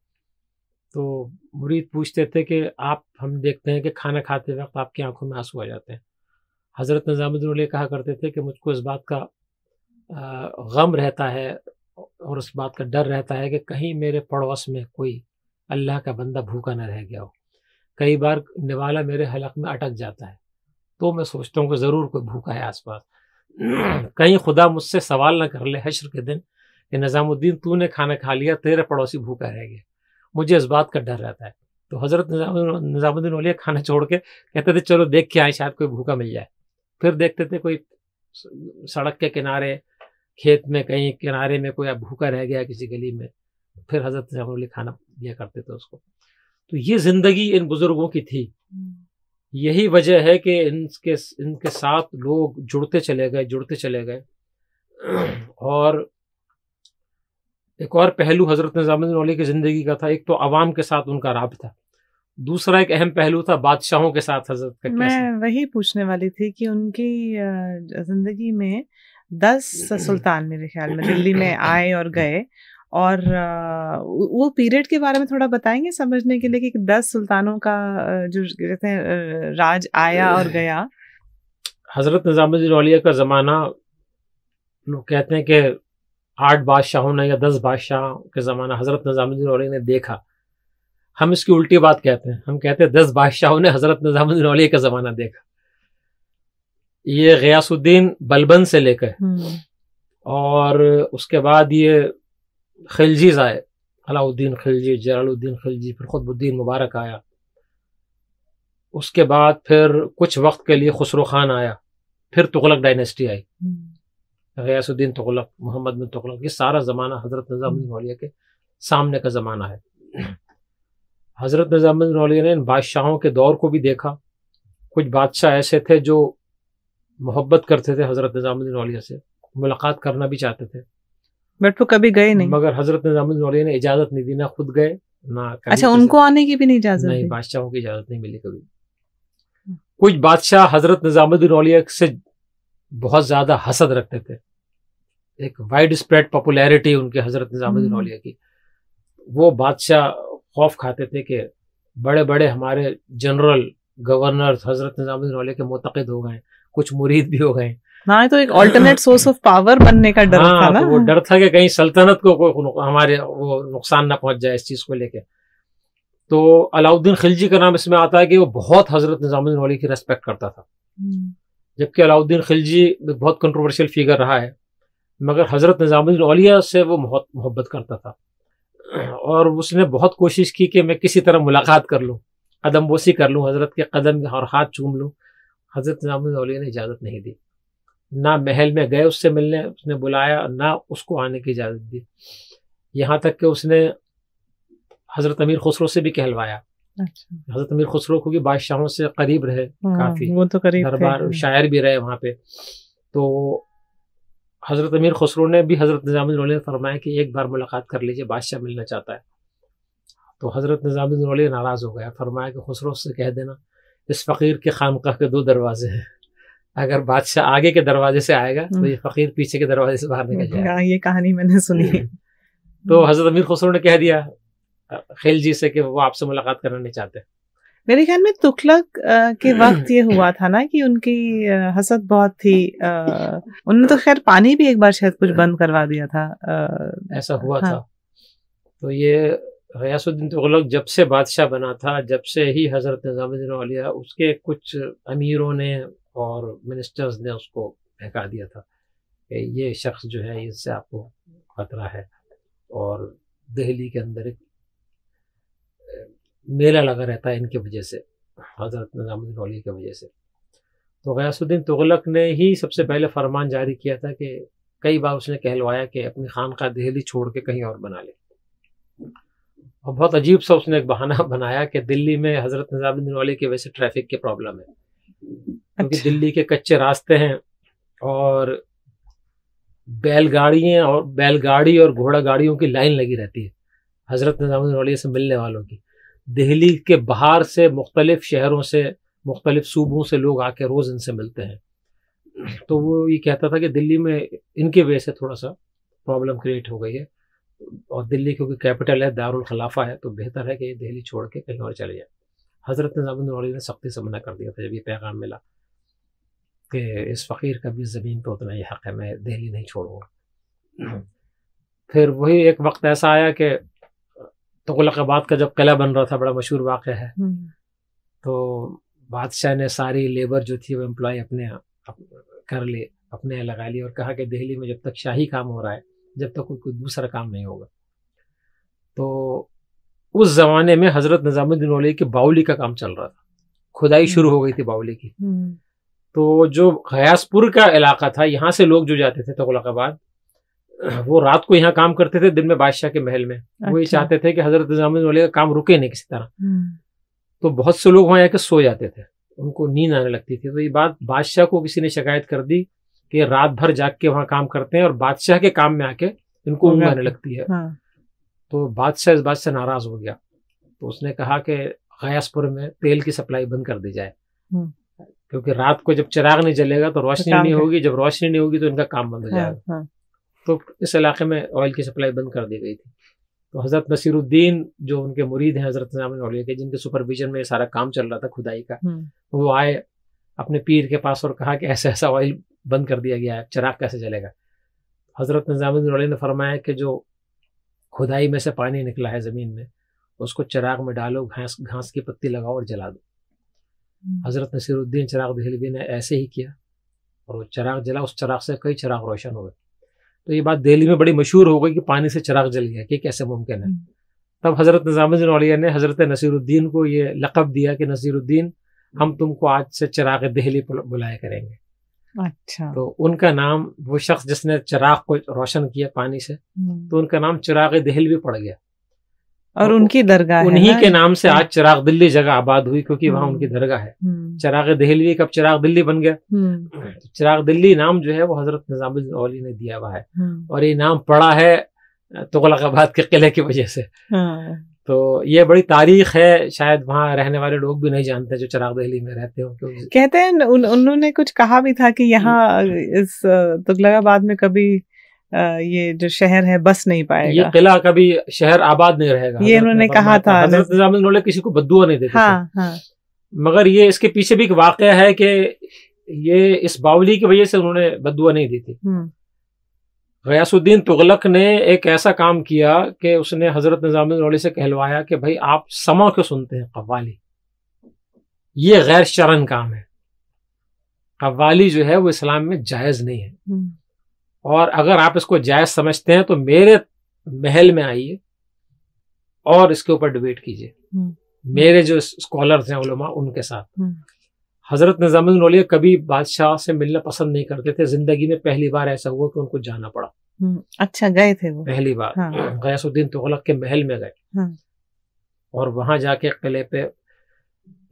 तो मुरीद पूछते थे कि आप हम देखते हैं कि खाना खाते वक्त आपकी आंखों में आंसू आ जाते हैं हज़रत निज़ामुद्दीन कहा करते थे कि मुझको इस बात का गम रहता है और उस बात का डर रहता है कि कहीं मेरे पड़ोस में कोई अल्लाह का बंदा भूखा न रह गया हो कई बार निवाला मेरे हलक में अटक जाता है तो मैं सोचता हूँ कि ज़रूर कोई भूखा है आसपास कहीं खुदा मुझसे सवाल ना कर ले हशर के दिन कि निज़ामुद्दीन तूने खाना खा लिया तेरे पड़ोसी भूखा रह गया मुझे इस बात का डर रहता है तो हज़रत निज़ामुद्दीन वलिया खाना छोड़ के कहते थे चलो देख के आए शायद कोई भूखा मिल जाए फिर देखते थे कोई सड़क के किनारे खेत में कहीं किनारे में कोई भूखा रह गया किसी गली में फिर हजरत से खाना दिया करते थे उसको तो ये जिंदगी इन बुजुर्गों की थी हम्म। यही वजह है कि इनके इनके साथ लोग जुड़ते चले गए जुड़ते चले गए और एक और पहलू हजरत निजाम की ज़िंदगी का था एक तो आवाम के साथ उनका रबता दूसरा एक अहम पहलू था बादशाहों के साथ हजरत का मैं वही पूछने वाली थी कि उनकी जिंदगी में दस सुल्तान मेरे ख्याल में दिल्ली में आए और गए और वो पीरियड के बारे में थोड़ा बताएंगे समझने के लिए कि दस सुल्तानों का जो कहते हैं राज आया और गया हजरत निज़ामुद्दीन औलिया का ज़माना लोग कहते हैं कि आठ बादशाहों ने या दस बादशाह के ज़माना हजरत निज़ामुद्दीन औलिया ने देखा हम इसकी उल्टी बात कहते हैं हम कहते हैं दस बादशाहों ने हजरत निजामुद्दीन औलिया का जमाना देखा ये गयासुद्दीन बलबन से लेकर हम्म। और उसके बाद ये खिलजीज आए अलाउद्दीन खिलजी जलालुद्दीन खिलजी फिर खुतबुद्दीन मुबारक आया उसके बाद फिर कुछ वक्त के लिए खुसरो खान आया फिर तुगलक डायनेस्टी आई हम्म। गयासुद्दीन तुगलक मोहम्मद बिन तुगलक ये सारा ज़माना हजरत निज़ामुद्दीन वालिया के सामने का ज़माना है हज़रत निज़ामुद्दीन ने इन बादशाहों के दौर को भी देखा कुछ बादशाह ऐसे थे जो मोहब्बत करते थे हज़रत निज़ामुद्दीन मौलिया से मुलाकात करना भी चाहते थे बट वो कभी गए नहीं मगर हज़रत निज़ामुद्दीन मौलिया ने इजाज़त नहीं दी ना खुद गए ना अच्छा उनको आने की भी नहीं इजाज़त नहीं बादशाहों की इजाज़त नहीं मिली कभी कुछ बादशाह हज़रत निज़ामुद्दीन औलिया से बहुत ज़्यादा हसद रखते थे एक वाइड स्प्रेड पॉपुलैरिटी उनकी हज़रत निज़ामुद्दीन औलिया हम्म। की वो बादशाह खौफ खाते थे कि बड़े बड़े हमारे जनरल गवर्नर हजरत निजामुद्दीन औलिया के मुतकद हो गए कुछ मुरीद भी हो गए ना तो एक अल्टरनेट सोर्स ऑफ पावर बनने का डर हाँ, था ना तो वो डर था कि कहीं सल्तनत को कोई हमारे वो नुकसान ना पहुंच जाए इस चीज को लेके तो अलाउद्दीन खिलजी का नाम इसमें आता है कि वो बहुत हजरत निजामुद्दीन औली की रेस्पेक्ट करता था हम्म। जबकि अलाउद्दीन खिलजी बहुत कंट्रोवर्शियल फिगर रहा है मगर हजरत निजामुद्दीन औलिया से वो बहुत मोहब्बत करता था और उसने बहुत कोशिश की कि मैं किसी तरह मुलाकात कर लूँ कदम बोसी कर लूँ हज़रत के कदम और हाथ चूम लूँ हज़रत नामिया ने इजाज़त नहीं दी ना महल में गए उससे मिलने उसने बुलाया ना उसको आने की इजाज़त दी यहाँ तक कि उसने हज़रत अमीर खुसरो से भी कहलवाया अच्छा। हजरत अमीर खुसरो को भी बादशाहों से करीब रहे हाँ, काफी वो तो करीब दरबार शायर भी रहे वहाँ पे तो हज़रत अमीर खसरू ने भी हज़रत निज़ाम ने फरमाया कि एक बार मुलाकात कर लीजिए बादशाह मिलना चाहता है तो हज़रत निज़ाम नाराज़ हो गया फरमाया कि खसरो से कह देना इस फ़कीर के खामका के दो दरवाजे हैं अगर बादशाह आगे के दरवाजे से आएगा तो ये हम्म। फ़कीर पीछे के दरवाजे से बाहर निकल हम्म, जाएगा हाँ, ये कहानी मैंने सुनी तो हज़रत अमीर खसरू ने कह दिया खेल जी से कि वो आपसे मुलाकात करना नहीं चाहते मेरे ख्याल में तुखलक के हम्म। वक्त ये हुआ था ना कि उनकी हसद बहुत थी उन्होंने तो खैर पानी भी एक बार शायद कुछ बंद करवा दिया था ऐसा हुआ हाँ। था तो ये गयासुद्दीन तुगलक जब से बादशाह बना था जब से ही हज़रत निज़ामुद्दीन अलिया उसके कुछ अमीरों ने और मिनिस्टर्स ने उसको बहका दिया था कि ये शख्स जो है इससे आपको खतरा है और दहली के अंदर एक मेला लगा रहता है इनके वजह से हज़रत निज़ामुद्दीन अली की वजह से तो गयासुद्दीन तुगलक ने ही सबसे पहले फरमान जारी किया था कि कई बार उसने कहलवाया कि अपनी का दिल्ली छोड़ के कहीं और बना ले और बहुत अजीब सा उसने एक बहाना बनाया कि दिल्ली में हज़रत निज़ामुद्दीन अली की वजह से ट्रैफिक की प्रॉब्लम है क्योंकि अच्छा। दिल्ली के कच्चे रास्ते हैं और बैलगाड़ियाँ और बैलगाड़ी और घोड़ा गाड़ियों की लाइन लगी रहती है हज़रत निज़ामुद्दीन वाली से मिलने वालों की दिल्ली के बाहर से मुख्तलिफ शहरों से मुख्तलिफ सूबों से लोग आके रोज़ इनसे मिलते हैं तो वो ये कहता था कि दिल्ली में इनके वजह से थोड़ा सा प्रॉब्लम क्रिएट हो गई है और दिल्ली क्योंकि कैपिटल है दारुल खलाफा है तो बेहतर है कि ये दिल्ली छोड़ के कहीं और चले जाए हज़रत निज़ामुद्दौली ने सख्ती से मना कर दिया था जब ये पैगाम मिला कि इस फ़कीर का भी ज़मीन पर उतना ही हक़ है मैं दिल्ली नहीं छोड़ूंगा फिर वही एक वक्त ऐसा आया कि तुगलकाबाद का जब किला बन रहा था बड़ा मशहूर वाक़ है हम्म। तो बादशाह ने सारी लेबर जो थी वो एम्प्लॉय अपने अप, कर लिए अपने लगा लिए और कहा कि दिल्ली में जब तक शाही काम हो रहा है जब तक कोई कोई दूसरा काम नहीं होगा तो उस ज़माने में हज़रत निज़ामुद्दीन औलिया की बाउली का काम चल रहा था खुदाई हम्म। शुरू हो गई थी बाउली की हम्म। तो जो गयासपुर का इलाका था यहाँ से लोग जो जाते थे तो वो रात को यहाँ काम करते थे दिन में बादशाह के महल में अच्छा। वो ये अच्छा। चाहते थे कि हजरत वाले का काम रुके नहीं किसी तरह हम्म। तो बहुत से लोग वहाँ आके सो जाते थे उनको नींद आने लगती थी तो ये बात बादशाह को किसी ने शिकायत कर दी कि रात भर जाग के वहाँ काम करते हैं और बादशाह के काम में आके इनको ऊँग आने लगती है हाँ। तो बादशाह इस बात से नाराज हो गया तो उसने कहा कि गयासपुर में तेल की सप्लाई बंद कर दी जाए हम्म। क्योंकि रात को जब चिराग नहीं जलेगा तो, तो रोशनी नहीं होगी जब रोशनी नहीं होगी तो इनका काम बंद हो हाँ, जाएगा हाँ। तो इस इलाके में ऑयल की सप्लाई बंद कर दी गई थी तो हज़रत नसीरुद्दीन जो उनके मुरीद हैं हज़रत निज़ामिया के जिनके सुपरविजन में सारा काम चल रहा था खुदाई का हम्म। वो आए अपने पीर के पास और कहा कि ऐसा ऐसा ऑयल बंद कर दिया गया है चराग कैसे चलेगा हज़रत निज़ामिया ने फरमाया कि जो खुदाई में से पानी निकला है ज़मीन में उसको चराग में डालो घास घास की पत्ती लगाओ और जला दो हम्म। हज़रत नसीरुद्दीन चराग दहलवी ने ऐसे ही किया और वो चराग जला उस चराग से कई चराग रोशन हो गए तो ये बात दिल्ली में बड़ी मशहूर हो गई कि पानी से चिराग जल गया कि कैसे मुमकिन है तब हज़रत निज़ामुद्दीन अलिया ने हज़रत नसीरुद्दीन को ये लक़ब दिया कि नसीरुद्दीन हम तुमको आज से चिराग दहली बुलाया करेंगे अच्छा तो उनका नाम वो शख्स जिसने चिराग को रोशन किया पानी से हम्म। तो उनका नाम चिराग दहल भी पड़ गया और उनकी दरगाह उन्हीं के नाम से आज चिराग दिल्ली जगह आबाद हुई क्योंकि वहाँ हम्म। उनकी दरगाह है हम्म। चिराग दहलवी कब चिराग दिल्ली बन गया हम्म। तो चिराग दिल्ली नाम जो है वो हजरत औली ने दिया हुआ है और ये नाम पड़ा है तुगलकाबाद के किले की वजह से हाँ। तो ये बड़ी तारीख है शायद वहाँ रहने वाले लोग भी नहीं जानते जो चराग दहली में रहते हो कहते हैं उन, उन्होंने कुछ कहा भी था कि यहाँ इस तुगलकाबाद में कभी ये जो शहर है बस नहीं पाएगा ये किला कभी शहर आबाद नहीं रहेगा ये इन्होंने कहा था हजरत किसी को बदुआ नहीं देते हाँ, हाँ। मगर ये इसके पीछे भी एक वाक़ है कि ये इस बावली की वजह से उन्होंने बदुआ नहीं दी थी हम्म। गयासुद्दीन तुगलक ने एक ऐसा काम किया कि उसने हजरत निजाम से कहलवाया कि भाई आप समा क्यों सुनते हैं कव्वाली ये गैर शरण काम है कव्वाली जो है वो इस्लाम में जायज़ नहीं है हम्म। और अगर आप इसको जायज समझते हैं तो मेरे महल में आइए और इसके ऊपर डिबेट कीजिए हम्म। मेरे जो स्कॉलर्स हैं उलमा उनके साथ हम्म। हजरत निजामुद्दीन कभी बादशाह से मिलना पसंद नहीं करते थे जिंदगी में पहली बार ऐसा हुआ कि उनको जाना पड़ा हम्म। अच्छा गए थे वो पहली बार हाँ। गयासुद्दीन तुगलक के महल में गए हाँ। और वहां जाके किले पे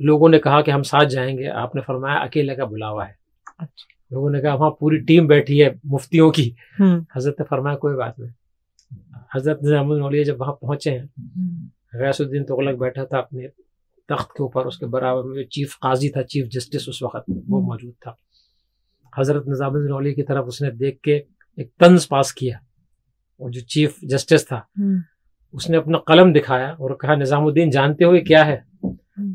लोगों ने कहा कि हम साथ जाएंगे आपने फरमाया अकेले का बुलावा है अच्छा। लोगों ने कहा वहाँ पूरी टीम बैठी है मुफ्तियों की हम्म। हजरत ने फरमाया कोई बात नहीं हजरत निजामिया जब वहाँ पहुंचे हैं हम्म। गैसुद्दीन तगलक बैठा था अपने तख्त के ऊपर उसके बराबर में जो चीफ काजी था चीफ जस्टिस उस वक्त वो हम्म। मौजूद था हजरत निजामुद्दीन अली की तरफ उसने देख के एक तंज पास किया और जो चीफ जस्टिस था उसने अपना कलम दिखाया और कहा निजामुद्दीन जानते हुए क्या है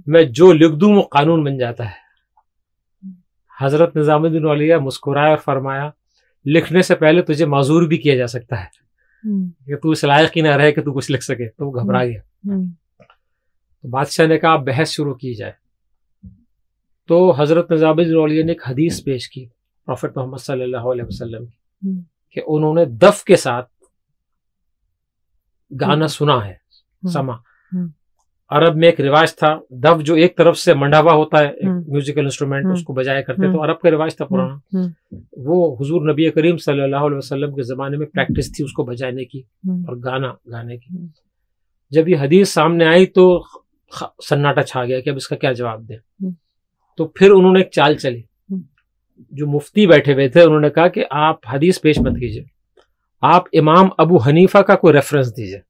मैं जो लिख दूं वो कानून बन जाता है हज़रत निज़ामुद्दीन अलिया मुस्कुराए और फरमाया लिखने से पहले तुझे माजूर भी किया जा सकता है हम्म। कि तू इस लायक ही ना रहे कि तू कुछ लिख सके तो वो हम्म। घबरा गया हम्म। तो बादशाह ने कहा बहस शुरू की जाए तो हज़रत निज़ामुद्दीन अलिया ने एक हदीस पेश की प्रॉफिट मोहम्मद सल्लल्लाहु अलैहि वसल्लम की कि उन्होंने दफ के साथ गाना सुना है समा अरब में एक रिवाज था दब जो एक तरफ से मंडावा होता है म्यूजिकल हम्म। इंस्ट्रूमेंट हम्म। उसको बजाया करते हम्म। तो अरब का रिवाज था पुराना वो हुजूर नबी करीम सल्लल्लाहु अलैहि वसल्लम के ज़माने में प्रैक्टिस थी उसको बजाने की और गाना गाने की जब ये हदीस सामने आई तो सन्नाटा छा गया कि अब इसका क्या जवाब दें तो फिर उन्होंने एक चाल चली जो मुफ्ती बैठे हुए थे उन्होंने कहा कि आप हदीस पेश मत कीजिए आप इमाम अबू हनीफा का कोई रेफरेंस दीजिए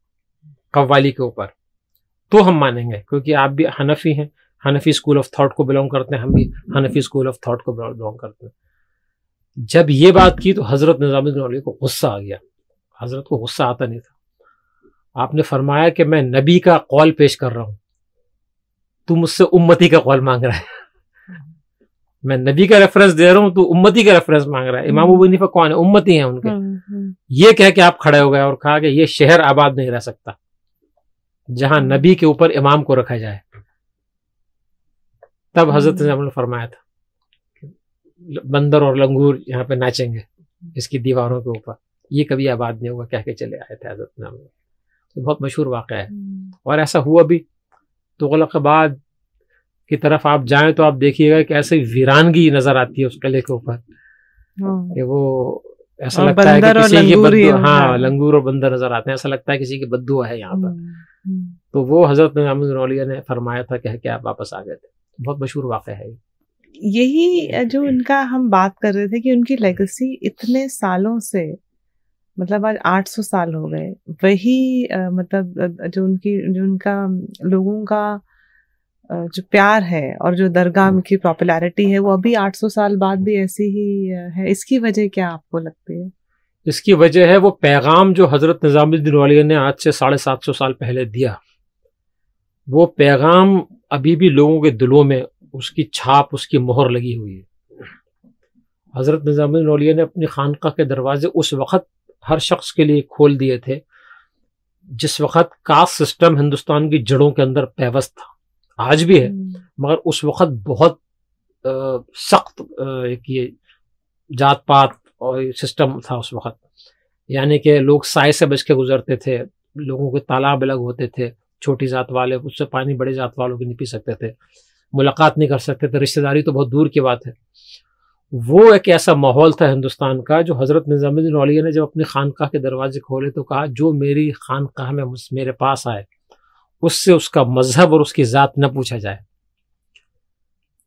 कव्वाली के ऊपर तो हम मानेंगे क्योंकि आप भी हनफी हैं हनफी स्कूल ऑफ थॉट को बिलोंग करते हैं हम भी हनफी स्कूल ऑफ थॉट को बिलोंग करते हैं जब ये बात की तो हज़रत निज़ामुद्दौली को गुस्सा आ गया हज़रत को गुस्सा आता नहीं था आपने फरमाया कि मैं नबी का कौल पेश कर रहा हूं तू मुझसे उम्मती का कौल मांग रहा है मैं नबी का रेफरेंस दे रहा हूँ तो उम्मती का रेफरेंस मांग रहा है इमाम हम्म। अबू हनीफा कौन है उम्मती है उनके हम्म, हम्म। ये कह के आप खड़े हो गए और कहा कि ये शहर आबाद नहीं रह सकता जहां नबी के ऊपर इमाम को रखा जाए तब हजरत ने फरमाया था बंदर और लंगूर यहाँ पे नाचेंगे इसकी दीवारों के ऊपर ये कभी आबाद नहीं होगा कह के चले आए थे हजरत तो बहुत मशहूर वाक़ है हम्म। और ऐसा हुआ भी तो बाद की तरफ आप जाएं तो आप देखिएगा कि ऐसे वीरानगी नजर आती है उस किले के ऊपर हाँ। कि वो ऐसा लगता है कि किसी के बद्दू हाँ लंगूर और बंदर नजर आते हैं ऐसा लगता है किसी की बद्दुआ है यहाँ पर हम्म। तो वो हज़रत नजामुलरौलिया ने फरमाया था कह के आप वापस आ गए थे बहुत मशहूर वाक़ है यही जो इनका हम बात कर रहे थे कि उनकी लेगेसी इतने सालों से मतलब आज 800 साल हो गए वही आ, मतलब जो उनकी जो उनका लोगों का जो प्यार है और जो दरगाह की पॉपुलैरिटी है वो अभी 800 साल बाद भी ऐसी ही है इसकी वजह क्या आपको लगती है इसकी वजह है वो पैगाम जो हज़रत निज़ामुद्दीन वालिया ने आज से साढ़े सात सौ साल पहले दिया वो पैगाम अभी भी लोगों के दिलों में उसकी छाप उसकी मोहर लगी हुई है हज़रत निज़ामुद्दीन औलिया ने अपनी खानका के दरवाजे उस वक़्त हर शख्स के लिए खोल दिए थे जिस वक़्त कास्ट सिस्टम हिंदुस्तान की जड़ों के अंदर पैवस्त था आज भी है मगर उस वक़्त बहुत सख्त एक ये जात पात और सिस्टम था उस वक़्त यानी कि लोग साय से बच के गुजरते थे लोगों के तालाब अलग होते थे छोटी जात वाले उससे पानी बड़े जात वालों की नहीं पी सकते थे मुलाकात नहीं कर सकते थे रिश्तेदारी तो बहुत दूर की बात है वो एक ऐसा माहौल था हिंदुस्तान का जो हज़रत निज़ामुद्दीन औलिया ने जब अपनी खानकाह के दरवाजे खोले तो कहा जो मेरी खानकाह में मेरे पास आए उससे उसका मजहब और उसकी ज़ात न पूछा जाए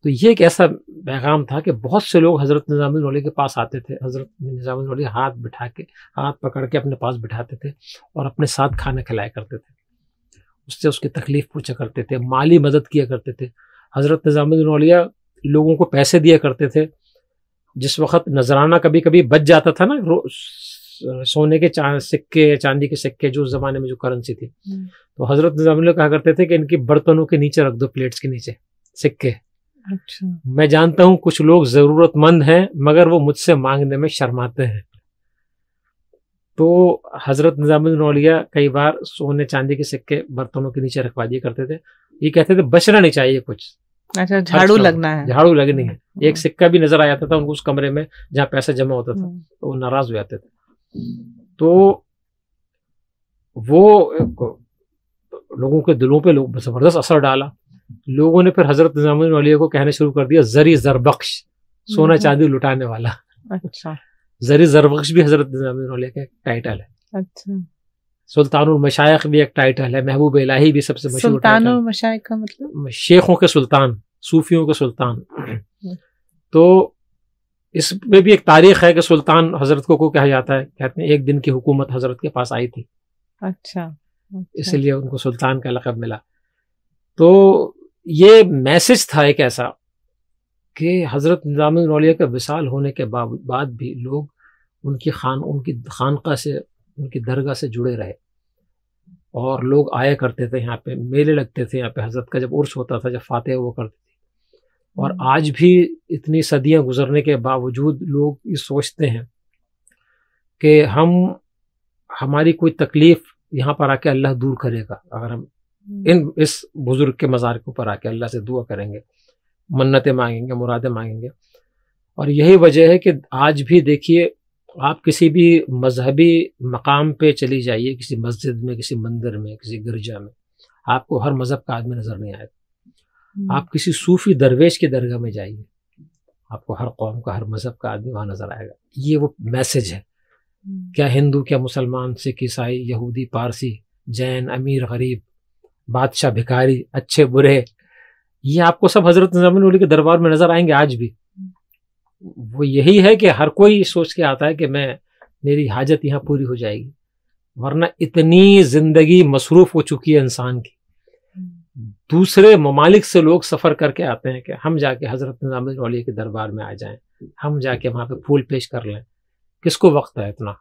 तो ये एक ऐसा पैगाम था कि बहुत से लोग हज़रत निज़ामुद्दीन औलिया के पास आते थे हज़रत निज़ामुद्दीन औलिया हाथ बिठा के हाथ पकड़ के अपने पास बिठाते थे और अपने साथ खाना खिलाया करते थे उससे उसकी तकलीफ पूछा करते थे माली मदद किया करते थे हज़रत निज़ामुद्दीन अलिया लोगों को पैसे दिया करते थे जिस वक्त नजराना कभी कभी बच जाता था ना सोने के चा, सिक्के चांदी के सिक्के जो उस जमाने में जो करेंसी थी हम्म। तो हजरत निजाम कहा करते थे कि इनकी बर्तनों के नीचे रख दो प्लेट्स के नीचे सिक्के अच्छा मैं जानता हूँ कुछ लोग जरूरतमंद हैं मगर वो मुझसे मांगने में शर्माते हैं तो हज़रत निज़ामुद्दीन औलिया कई बार सोने चांदी के सिक्के बर्तनों के नीचे रखवा दिए करते थे ये कहते थे बचना नहीं चाहिए कुछ अच्छा झाड़ू लगना है झाड़ू लगनी है हम्म, हम्म। एक सिक्का भी नजर आ जाता था उनको उस कमरे में जहाँ पैसा जमा होता था हम्म। तो वो नाराज हो जाते थे तो वो लोगों के दिलों पे लोग जबरदस्त असर डाला लोगों ने फिर हजरत निजामुद्दीन औलिया को कहना शुरू कर दिया जरी जरबख्श सोना चांदी लुटाने वाला अच्छा जरी जरबख्श भी हजरत का एक टाइटल है अच्छा सुल्तान मशाइक भी एक टाइटल है महबूब इलाही भी सबसे मशहूर सुल्तान का मतलब शेखों के सुल्तान सूफियों के सुल्तान तो इसमें भी एक तारीख है कि सुल्तान हजरत को को कहा जाता है कहते हैं एक दिन की हुकूमत हजरत के पास आई थी अच्छा, अच्छा। इसलिए उनको सुल्तान का लकब मिला तो ये मैसेज था एक ऐसा कि हज़रत निज़ाम निज़ामिया का विसाल होने के बाद भी लोग उनकी खान उनकी खानका से उनकी दरगाह से जुड़े रहे और लोग आया करते थे यहाँ पे मेले लगते थे यहाँ पे हज़रत का जब उर्स होता था जब फातह वो करते थे और हम्म। आज भी इतनी सदियाँ गुजरने के बावजूद लोग ये सोचते हैं कि हम हमारी कोई तकलीफ़ यहाँ पर आके अल्लाह दूर करेगा अगर हम हम्म। इन इस बुज़ुर्ग के मज़ार के ऊपर आके अल्लाह से दुआ करेंगे मन्नतें मांगेंगे मुरादें मांगेंगे और यही वजह है कि आज भी देखिए आप किसी भी मजहबी मकाम पे चली जाइए किसी मस्जिद में किसी मंदिर में किसी गिरजा में आपको हर मज़हब का आदमी नज़र नहीं आएगा हम्म। आप किसी सूफी दरवेश की दरगाह में जाइए आपको हर कौम का हर मज़हब का आदमी वहाँ नज़र आएगा ये वो मैसेज है हम्म। क्या हिंदू क्या मुसलमान सिख ईसाई यहूदी पारसी जैन अमीर गरीब बादशाह भिखारी अच्छे बुरे ये आपको सब हजरत निजामुल के दरबार में नजर आएंगे आज भी वो यही है कि हर कोई सोच के आता है कि मैं मेरी हाजत यहाँ पूरी हो जाएगी वरना इतनी ज़िंदगी मसरूफ़ हो चुकी है इंसान की दूसरे ममालिक से लोग सफ़र करके आते हैं कि हम जाके हज़रत निज़ामिया के दरबार में आ जाएं हम जाके वहां पे फूल पेश कर लें किसको वक्त है इतना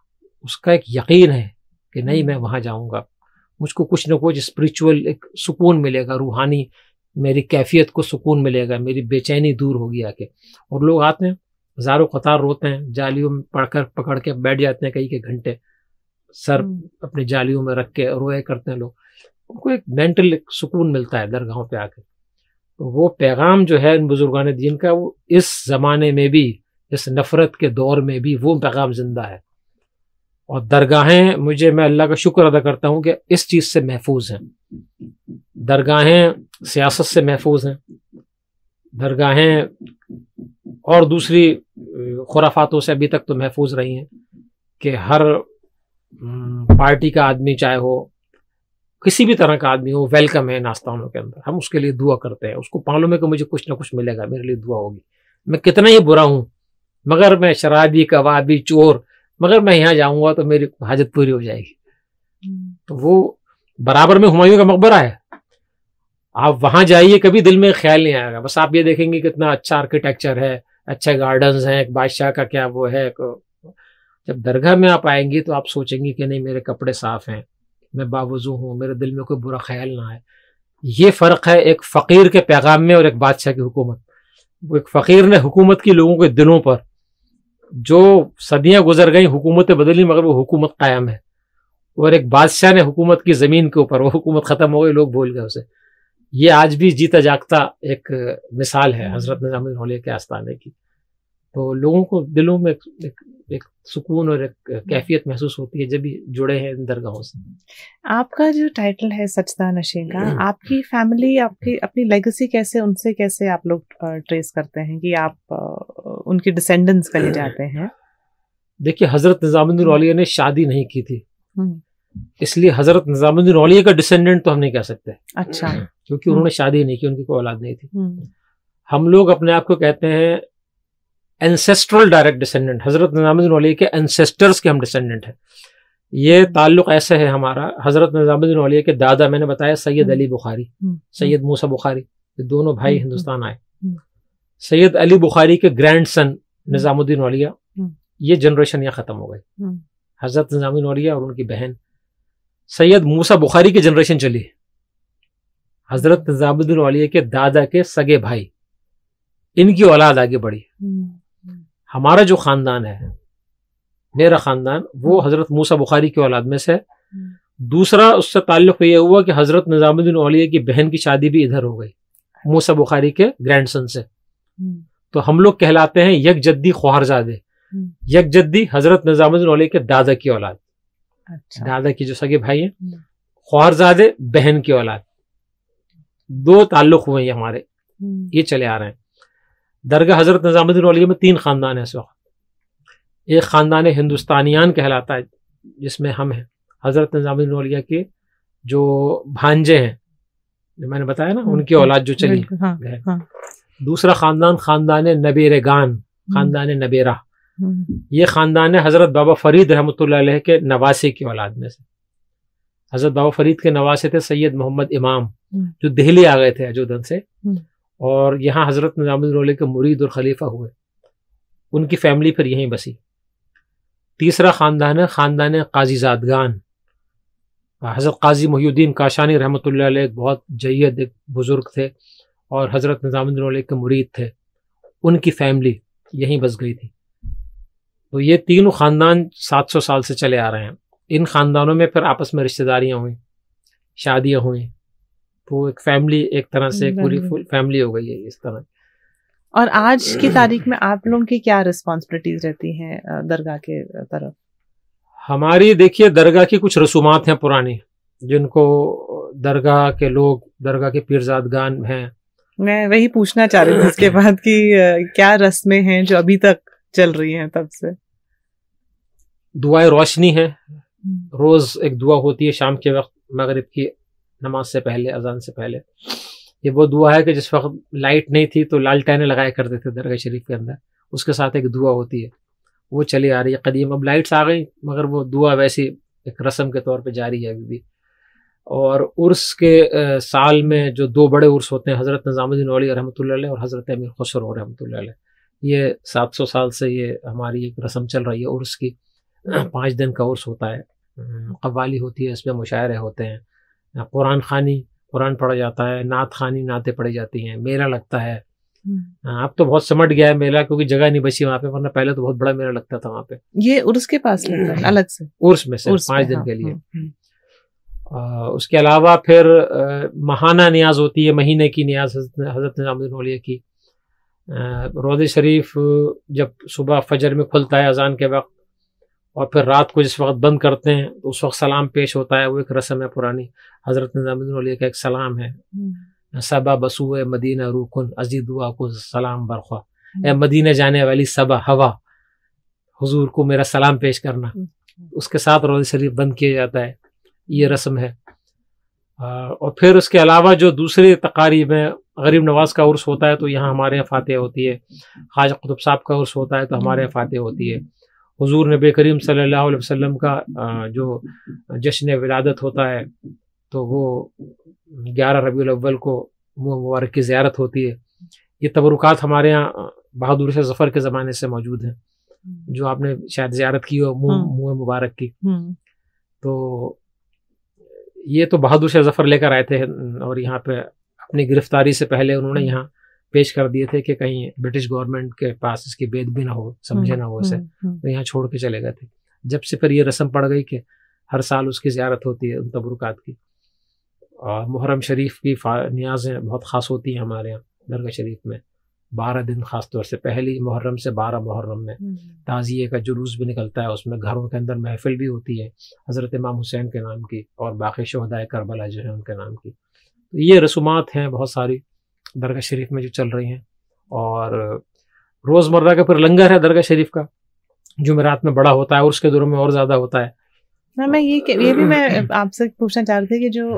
उसका एक यकीन है कि नहीं मैं वहाँ जाऊँगा मुझको कुछ ना कुछ स्पिरिचुअल एक सुकून मिलेगा रूहानी मेरी कैफियत को सुकून मिलेगा मेरी बेचैनी दूर होगी आके और लोग आते हैं हज़ारों कतार रोते हैं जालियों में पढ़कर पकड़ के बैठ जाते हैं कई के घंटे सर हम्म। अपनी जालियों में रख के रोए करते हैं लोग उनको एक मेंटल एक सुकून मिलता है दरगाहों पे आके तो वो पैगाम जो है इन बुजुर्गान दीन का वो इस ज़माने में भी इस नफ़रत के दौर में भी वो पैगाम जिंदा है और दरगाहें मुझे मैं अल्लाह का शुक्र अदा करता हूँ कि इस चीज़ से महफूज हैं दरगाहें सियासत से महफूज हैं दरगाहें और दूसरी खुराफातों से अभी तक तो महफूज रही हैं कि हर पार्टी का आदमी चाहे हो किसी भी तरह का आदमी हो वेलकम है नास्तानों के अंदर हम उसके लिए दुआ करते हैं उसको पालों में कि मुझे कुछ ना कुछ मिलेगा मेरे लिए दुआ होगी मैं कितना ही बुरा हूँ मगर मैं शराबी कबाबी चोर मगर मैं यहाँ जाऊँगा तो मेरी हाजत पूरी हो जाएगी हम्म। तो वो बराबर में हुमायूं का मकबरा है आप वहां जाइए कभी दिल में ख्याल नहीं आएगा बस आप ये देखेंगे कितना अच्छा आर्किटेक्चर है अच्छे गार्डन हैं बादशाह का क्या वो है जब दरगाह में आप आएंगे तो आप सोचेंगे कि नहीं मेरे कपड़े साफ हैं मैं बावजू हूँ मेरे दिल में कोई बुरा ख्याल ना आए ये फ़र्क है एक फ़कीर के पैगाम में और एक बादशाह की हुकूमत एक फ़कीर ने हुकूमत की लोगों के दिलों पर जो सदियाँ गुजर गई हुकूमतें बदली मगर वो हुकूमत कायम है और एक बादशाह ने हुकूमत की ज़मीन के ऊपर वो हुकूमत ख़त्म हो गई लोग भूल गए उसे ये आज भी जीता जागता एक मिसाल है हजरत निजामुद्दीन होलिया के आस्थाने की तो लोगों को दिलों में एक, एक, एक सुकून और एक कैफियत महसूस होती है जब भी जुड़े हैं इन दरगाहों से आपका जो टाइटल है सचदा नशे का हम्म। आपकी फैमिली आपकी हम्म। अपनी लेगेसी कैसे उनसे कैसे आप लोग ट्रेस करते हैं कि आप उनके डिसेंडेंट्स कहे जाते हैं देखिए हजरत निजामुद्दीन औलिया ने शादी नहीं की थी हम्म। इसलिए हजरत निजामुद्दीन औलिया का डिसेंडेंट तो हम नहीं कह सकते अच्छा क्योंकि उन्होंने शादी नहीं की उनकी कोई औलाद नहीं थी हम्म। हम लोग अपने आप को कहते हैं एंसेस्ट्रल डायरेक्ट डिसेंडेंट हजरत निजामुद्दीन औलिया के एंसेस्टर्स के हम डिसेंडेंट हैं ये ताल्लुक ऐसे है हमारा हजरत निजामुद्दीन औलिया के दादा मैंने बताया सैयद हम्म। अली बुखारी हम्म। सैयद मूसा बुखारी ये दोनों भाई हिंदुस्तान आए सैयद अली बुखारी के ग्रैंड सन निजामुद्दीन औलिया ये जनरेशन यहाँ ख़त्म हो गई हजरत निजामुद्दीन औलिया और उनकी बहन सैयद मूसा बुखारी की जनरेशन चली हजरत निजामुद्दीन वालिया के दादा के सगे भाई इनकी औलाद आगे बढ़ी हमारा जो खानदान है मेरा खानदान वो हजरत मूसा बुखारी की औलाद में से है दूसरा उससे ताल्लुक ये हुआ कि हजरत निजामुद्दीन वालिया की बहन की शादी भी इधर हो गई मूसा बुखारी के ग्रैंडसन से तो हम लोग कहलाते हैं यक जद्दी ख्वारजादे जद्दी हजरत निजामुद्दीन औलिया के दादा की औलाद अच्छा। दादा की जो सगे भाई है हम्म। ख्वारजादे बहन की औलाद दो ताल्लुक हुए हमारे हम्म। ये चले आ रहे हैं दरगाह हजरत निज़ामुद्दीन अलिया में तीन ख़ानदान है इस वक्त एक ख़ानदान हिंदुस्तानियान कहलाता है जिसमें हम हैं हजरत निज़ामुद्दीन अलिया के जो भांजे हैं जो मैंने बताया ना हम्म। उनकी औलाद जो चली हाँ, हाँ। दूसरा ख़ानदान ख़ानदान नबेरे गान ख़ानदान नबेरा ये ख़ानदान है हज़रत बाबा फरीद रहमत के नवासे की औलाद में से हज़रत बाबा फरीद के नवासे थे सैयद मोहम्मद इमाम जो दिल्ली आ गए थे अजोधन से और यहाँ हज़रत नजाम के मुरीद और खलीफा हुए उनकी फैमिली फिर यहीं बसी तीसरा ख़ानदान है ख़ानदान काजीजादगान हज़रत काजी मुहीद्दीन काशानी रहमत एक बहुत जयद एक बुज़ुर्ग थे और हज़रत निज़ामुद्दौले के मुरीद थे उनकी फैमिली यहीं बस गई थी तो ये तीनों खानदान 700 साल से चले आ रहे हैं इन खानदानों में फिर आपस में रिश्तेदारियां हुई शादियां हुई तो एक फैमिली एक तरह से पूरी फुल फैमिली हो गई है इस तरह और आज की तारीख में आप लोगों की क्या रिस्पॉन्सिबिलिटीज रहती हैं दरगाह के तरफ हमारी देखिए दरगाह की कुछ रसूमात हैं पुरानी जिनको दरगाह के लोग दरगाह के पीरजादगान हैं मैं वही पूछना चाह रही थी इसके बाद कि क्या रस्में हैं जो अभी तक चल रही हैं तब से दुआएं रोशनी है हम्म। रोज़ एक दुआ होती है शाम के वक्त मगरब की नमाज से पहले अजान से पहले ये वो दुआ है कि जिस वक्त लाइट नहीं थी तो लालटेनें लगाया करते थे दरगाह शरीफ के अंदर उसके साथ एक दुआ होती है वो चली आ रही है कदीम अब लाइट्स आ गई मगर वो दुआ वैसी एक रस्म के तौर पे जारी है अभी भी और उर्स के साल में जो दो बड़े उर्स होते हैं हज़रत निज़ामुद्दीन अली रहमत और हज़रत अमीर खसरो रहमत ये सौ साल से ये हमारी एक रस्म चल रही है उर्स की पाँच दिन का उर्स होता है कवाली होती है इसमें मुशायरे होते हैं कुरान खानी कुरान पढ़ा जाता है नात खानी नातें पढ़ी जाती हैं मेला लगता है हम्म। अब तो बहुत समट गया है मेला क्योंकि जगह नहीं बची वहाँ पे वरना पहले तो बहुत बड़ा मेला लगता था वहाँ पे ये उर्स के पास लगता है अलग से उर्स में से पाँच दिन हाँ, के लिए हाँ, हाँ। उसके अलावा फिर महाना न्याज होती है महीने की न्याज हजरत निज़ामुद्दीन की रोज़ शरीफ जब सुबह फजर में खुलता है अजान के वक्त और फिर रात को जिस वक्त बंद करते हैं तो उस वक्त सलाम पेश होता है वो एक रस्म है पुरानी हज़रत निज़ामुद्दीन का एक सलाम है हम्म। सबा बसु मदीना रुकन अजीद दुआ को सलाम बरख्वा ए हम्म। मदीना जाने वाली सबा हवा हुजूर को मेरा सलाम पेश करना हम्म। उसके साथ रोज़ शरीफ बंद किया जाता है ये रस्म है और फिर उसके अलावा जो दूसरे तकारीब हैं गरीब नवाज का उर्स होता है तो यहाँ हमारे यहाँ फातह होती है खाज कुतुब साहब का उर्स होता है तो हमारे यहाँ फातह होती है हुजूर नबी करीम सल्लल्लाहु अलैहि वसल्लम का जो जश्न विलादत होता है तो वो ग्यारह रबी अव्वल को मुँह मुबारक की ज्यारत होती है ये तबरुकात हमारे यहाँ बहादुर से जफ़र के ज़माने से मौजूद हैं जो आपने शायद ज्यारत की हो मुँह हाँ। मुँह मुबारक की हम्म। तो ये तो बहादुर शाह जफ़र लेकर आए थे और यहाँ पे अपनी गिरफ्तारी से पहले उन्होंने हाँ। यहाँ पेश कर दिए थे कि कहीं ब्रिटिश गवर्नमेंट के पास इसकी बेद भी ना हो समझे हम्म, ना हो इसे हम्म, हम्म। तो यहाँ छोड़ के चले गए थे जब से फिर ये रस्म पड़ गई कि हर साल उसकी ज्यारत होती है उन तबरुकात की और मुहर्रम शरीफ की न्याजें बहुत ख़ास होती हैं हमारे यहाँ दरगाह शरीफ में बारह दिन ख़ास तौर से पहली मुहर्रम से बारह मुहर्रम में ताज़िए का जुलूस भी निकलता है उसमें घरों के अंदर महफिल भी होती है हज़रत इमाम हुसैन के नाम की और बाकी शहदाय करबला जो है उनके नाम की तो ये रसूमात हैं बहुत सारी दरगाह शरीफ में जो चल रही हैं और रोज़मर्रा का फिर लंगर है दरगाह शरीफ का जो रात में बड़ा होता है और उसके दौरों में और ज़्यादा होता है ना मैं ये ये भी मैं आपसे पूछना चाह रही थी कि जो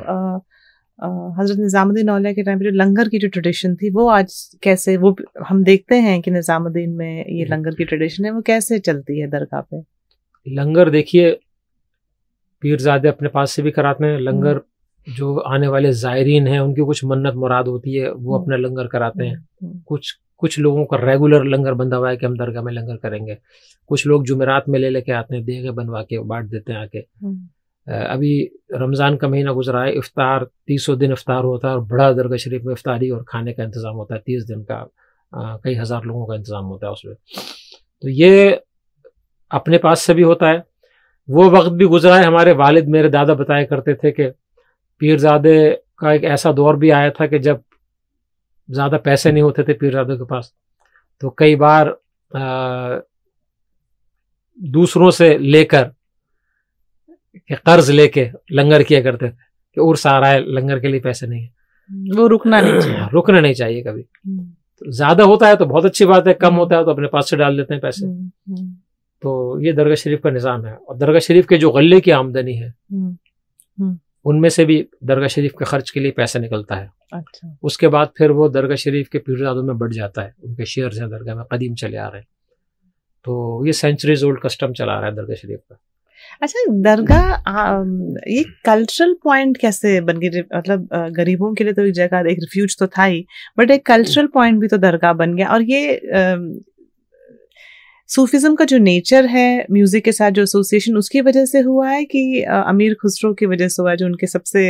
हज़रत निज़ामुद्दीन औलिया के टाइम पर जो लंगर की जो ट्रेडिशन थी वो आज कैसे वो हम देखते हैं कि निज़ामुद्दीन में ये हम्म। लंगर की ट्रेडिशन है वो कैसे चलती है दरगाह पे लंगर देखिए पीरजादे अपने पास से भी कराते हैं लंगर हम्म। जो आने वाले ज़ायरीन हैं उनकी कुछ मन्नत मुराद होती है वो हम्म। अपना लंगर कराते हैं हम्म। कुछ कुछ लोगों का रेगुलर लंगर बंधा हुआ है कि हम दरगाह में लंगर करेंगे कुछ लोग जुमेरात में ले लेके आते हैं देगे बनवा के बांट देते हैं आके हम्म। अभी रमज़ान का महीना गुजरा है इफ्तार तीसों दिन इफ्तार होता है और बड़ा दरगाह शरीफ में इफ्तारी और खाने का इंतज़ाम होता है तीस दिन का कई हज़ार लोगों का इंतज़ाम होता है उसमें तो ये अपने पास से भी होता है वो वक्त भी गुजरा है हमारे वालिद मेरे दादा बताया करते थे कि पीरजादे का एक ऐसा दौर भी आया था कि जब ज़्यादा पैसे नहीं होते थे पीरजादे के पास तो कई बार आ, दूसरों से लेकर कर्ज लेके लंगर किया करते थे कि उर्स आ रहा है लंगर के लिए पैसे नहीं है वो रुकना नहीं चाहिए हाँ, रुकना नहीं चाहिए कभी हम्म। तो ज्यादा होता है तो बहुत अच्छी बात है कम हम्म। होता है तो अपने पास से डाल देते हैं पैसे हम्म, तो ये दरगाह शरीफ का निज़ाम है और दरगाह शरीफ के जो गले की आमदनी है उनमें से भी दरगाह शरीफ के खर्च के लिए पैसा निकलता है अच्छा। उसके बाद फिर वो दरगाह शरीफ के पीरजादों में बढ़ जाता है उनके शेयर हैं दरगाह में कदीम चले आ रहे हैं तो ये सेंचुरीज ओल्ड कस्टम चला रहा है दरगाह शरीफ का अच्छा दरगाह ये कल्चरल पॉइंट कैसे बन गई मतलब गरीबों के लिए तो एक जगह एक रिफ्यूज तो था ही बट एक कल्चरल पॉइंट भी तो दरगाह बन गया और ये सूफिज्म का जो नेचर है म्यूजिक के साथ जो एसोसिएशन उसकी वजह से हुआ है कि अमीर खुसरो की वजह से हुआ है जो उनके सबसे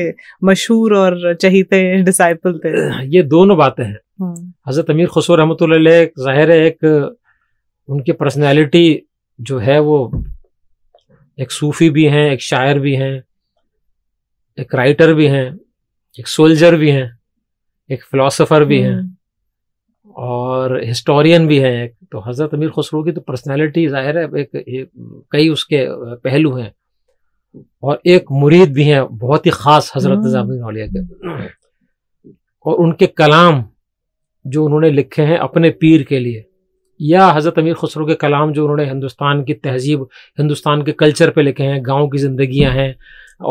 मशहूर और चहीते डिसाइपल थे ये दोनों बातें हैं हाँ। हजरत अमीर खुसरो रहमत ज़ाहिर है एक उनकी पर्सनैलिटी जो है वो एक सूफी भी हैं एक शायर भी हैं एक राइटर भी हैं एक सोल्जर भी हैं एक फिलोसोफर भी हाँ। हैं और हिस्टोरियन भी हैं तो हज़रत अमीर खसरू की तो पर्सनैलिटी ज़ाहिर है एक, कई उसके पहलू हैं और एक मुरीद भी हैं बहुत ही ख़ास हज़रत निज़ामिया हम्म। के और उनके कलाम जो उन्होंने लिखे हैं अपने पीर के लिए या हज़रत अमीर खसरू के कलाम जो उन्होंने हिंदुस्तान की तहजीब हिंदुस्तान के कल्चर पे लिखे हैं गांव की ज़िंदगियां हैं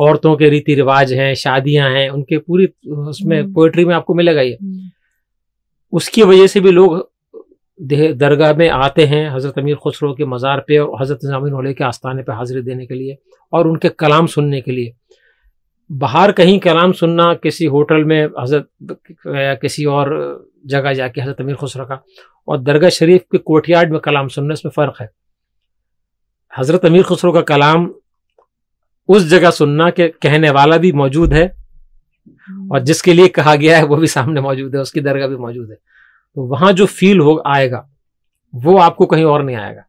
औरतों के रीति रिवाज हैं शादियां हैं उनके पूरी उसमें पोइट्री हम्म। में आपको मिलेगा ये हम्म। उसकी वजह से भी लोग दरगाह में आते हैं हज़रत अमीर खुसरो के मज़ार पे और हज़रत निज़ामिन के आस्थाने पे हाजिरी देने के लिए और उनके कलाम सुनने के लिए बाहर कहीं कलाम सुनना किसी होटल में हजरत या किसी और जगह जाके हजरत अमीर खुसरो का और दरगाह शरीफ के कोटियार्ड में कलाम सुनने इसमें फ़र्क है हजरत अमीर खुसरो का कलाम उस जगह सुनना के कहने वाला भी मौजूद है और जिसके लिए कहा गया है वो भी सामने मौजूद है उसकी दरगाह भी मौजूद है तो वहां जो फील हो आएगा वो आपको कहीं और नहीं आएगा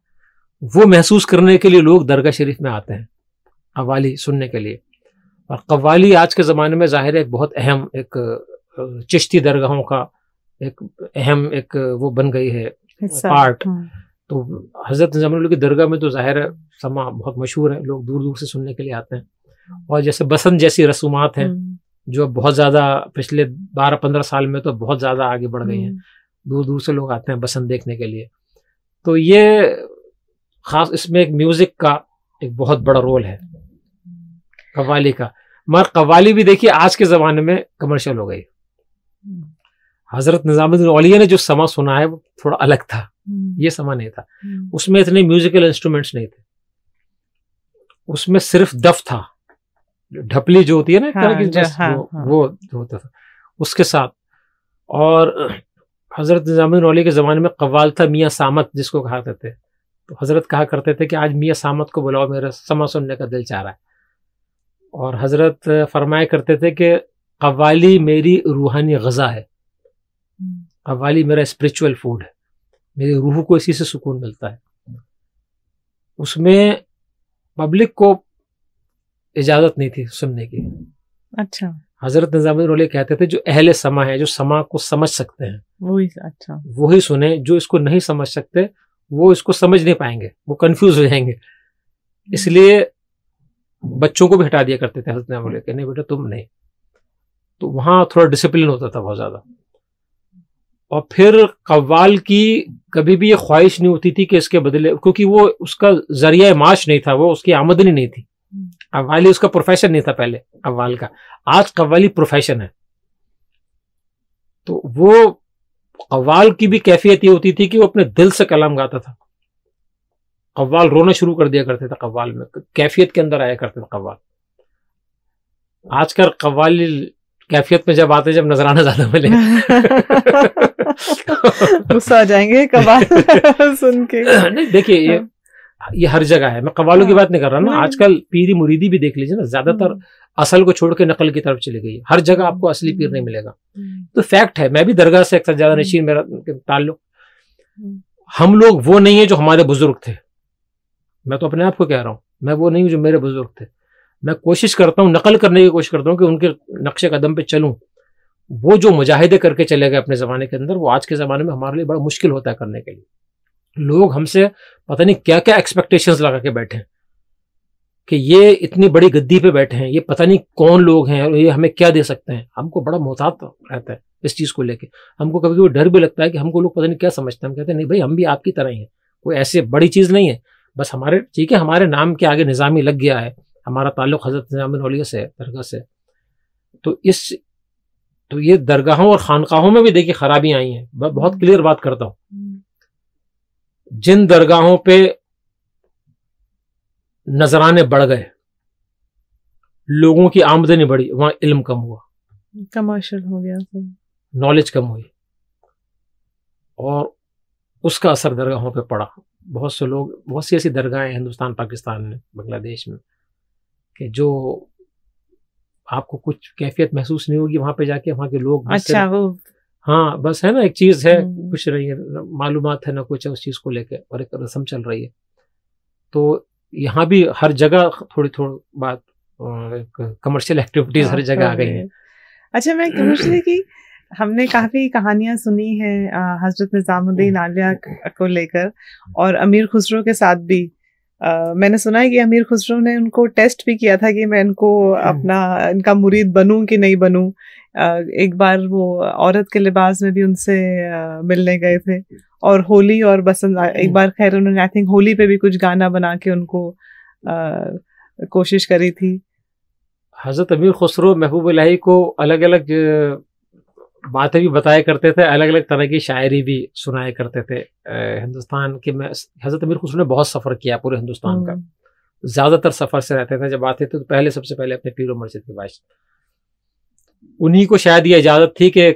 वो महसूस करने के लिए लोग दरगाह शरीफ में आते हैं कवाली सुनने के लिए और कवाली आज के ज़माने में ज़ाहिर है एक बहुत अहम एक चिश्ती दरगाहों का एक अहम एक वो बन गई है पार्ट हाँ। तो हज़रत निज़ामुल की दरगाह में तो ज़ाहिर है समा बहुत मशहूर है लोग दूर दूर से सुनने के लिए आते हैं और जैसे बसंत जैसी रसूमात हैं हम्म। जो बहुत ज़्यादा पिछले बारह पंद्रह साल में तो बहुत ज़्यादा आगे बढ़ गई हैं हम्म। दूर दूर से लोग आते हैं बसंत देखने के लिए तो ये खास इसमें एक म्यूज़िक का एक बहुत बड़ा रोल है कवाली का मगर कवाली भी देखिए आज के ज़माने में कमर्शियल हो गई हज़रत निज़ामुद्दीन औलिया ने जो समा सुना है वो थोड़ा अलग था हम्म। ये समा नहीं था हम्म। उसमें इतने म्यूज़िकल इंस्ट्रूमेंट्स नहीं थे उसमें सिर्फ दफ था ढपली जो होती है ना हाँ, की हाँ, वो, हाँ. वो होता था उसके साथ और हजरत निजामुद्दीन औली के ज़माने में कवाल था मियाँ सामत जिसको कहा करते तो हजरत कहा करते थे कि आज मियाँ सामत को बुलाओ मेरा समा सुनने का दिल चाह रहा है और हजरत फरमाया करते थे कि कवाली मेरी रूहानी गज़ा है कवाली मेरा स्पिरिचुअल फूड है मेरी रूह को इसी से सुकून मिलता है उसमें पब्लिक को इजाजत नहीं थी सुनने की अच्छा हजरत निजामुद्दीन कहते थे जो अहले समा है जो समा को समझ सकते हैं वो ही अच्छा वो ही सुने जो इसको नहीं समझ सकते वो इसको समझ नहीं पाएंगे वो कंफ्यूज हो जाएंगे इसलिए बच्चों को भी हटा दिया करते थे हजरत के नहीं बेटा तुम नहीं तो वहां थोड़ा डिसिप्लिन होता था बहुत ज़्यादा और फिर कव्वाल की कभी भी ये ख्वाहिश नहीं होती थी कि इसके बदले क्योंकि वो उसका जरिया माश नहीं था वो उसकी आमदनी नहीं थी कव्वाली उसका प्रोफेशन नहीं था पहले कव्वाल का आज कव्वाली प्रोफेशन है तो वो कव्वाल की भी कैफियत ये होती थी कि वो अपने दिल से कलाम गाता था कव्वाल रोना शुरू कर दिया करते थे कव्वाल में कैफियत के अंदर आया करते थे कव्वाल आजकल कव्वाली कैफियत में जब आते जब नजराना ज्यादा मिले गुस्सा आ जाएंगे कव्वाल सुन के नहीं देखिए ये हाँ। ये हर जगह है मैं कवालों की हाँ। बात नहीं कर रहा ना हाँ। आजकल पीरी मुरीदी भी देख लीजिए ना ज्यादातर हाँ। असल को छोड़ के नकल की तरफ चली गई हर जगह आपको असली पीर नहीं हम्म। मिलेगा हम्म। तो फैक्ट है मैं भी दरगाह से अक्सर ज्यादा हम्म। नशीन मेरा ताल्लुक हम लोग वो नहीं है जो हमारे बुजुर्ग थे मैं तो अपने आप को कह रहा हूँ मैं वो नहीं हूँ जो मेरे बुजुर्ग थे मैं कोशिश करता हूँ नकल करने की कोशिश करता हूँ कि उनके नक्शे कदम पे चलूँ वो जो मुजाहिदे करके चले गए अपने ज़माने के अंदर वो आज के ज़माने में हमारे लिए बड़ा मुश्किल होता है करने के लिए लोग हमसे पता नहीं क्या क्या एक्सपेक्टेशंस लगा के बैठे हैं कि ये इतनी बड़ी गद्दी पे बैठे हैं ये पता नहीं कौन लोग हैं और ये हमें क्या दे सकते हैं हमको बड़ा मोहतात तो रहता है इस चीज़ को लेके हमको कभी कभी डर भी लगता है कि हमको लोग पता नहीं क्या समझते हैं हम कहते हैं नहीं भाई हम भी आपकी तरह ही हैं कोई ऐसे बड़ी चीज़ नहीं है बस हमारे ठीक है हमारे नाम के आगे निज़ामी लग गया है हमारा ताल्लुक हज़रत निज़ाम से है दरगाह से तो इस तो ये दरगाहों और खानकाहों में भी देखिए खराबी आई हैं बहुत क्लियर हम्म। बात करता हूँ हम्म। जिन दरगाहों पे नजराने बढ़ गए लोगों की आमदनी बढ़ी वहां इल्म कम हुआ कमर्शियल हो गया तो। नॉलेज कम हुई और उसका असर दरगाहों पे पड़ा बहुत से लोग बहुत सी ऐसी दरगाहें हिंदुस्तान पाकिस्तान में बांग्लादेश में कि जो आपको कुछ कैफियत महसूस नहीं होगी वहां पे जाके वहां के लोग अच्छा वो हाँ बस है ना एक चीज है कुछ हम्म। रही है मालूम है ना कुछ है उस चीज को लेकर और एक रस्म चल रही है तो यहाँ भी हर जगह थोड़ी थोड़ी बात कमर्शियल एक्टिविटीज हाँ, हर जगह आ गई है अच्छा मैं कमर्शियल की हमने काफ़ी कहानियाँ सुनी हैं हजरत निज़ामुद्दीन हम्म। आलिया को लेकर और अमीर खुसरो के साथ भी मैंने सुना है कि अमीर खुसरो ने उनको टेस्ट भी किया था कि मैं इनको हम्म। अपना इनका मुरीद बनूं कि नहीं बनूं एक बार वो औरत के लिबास में भी उनसे मिलने गए थे और होली और बसंत एक हम्म। बार खैर उन्होंने आई थिंक होली पे भी कुछ गाना बना के उनको कोशिश करी थी हज़रत अमीर खुसरो महबूब को अलग अलग बातें भी बताया करते थे अलग अलग तरह की शायरी भी सुनाया करते थे हिंदुस्तान के मैं हज़रत अमीर खुसरो ने बहुत सफ़र किया पूरे हिंदुस्तान का हम्म। ज़्यादातर सफ़र से रहते थे जब आते थे तो पहले सबसे पहले अपने पीर मस्जिद के बाद उन्हीं को शायद ये इजाज़त थी कि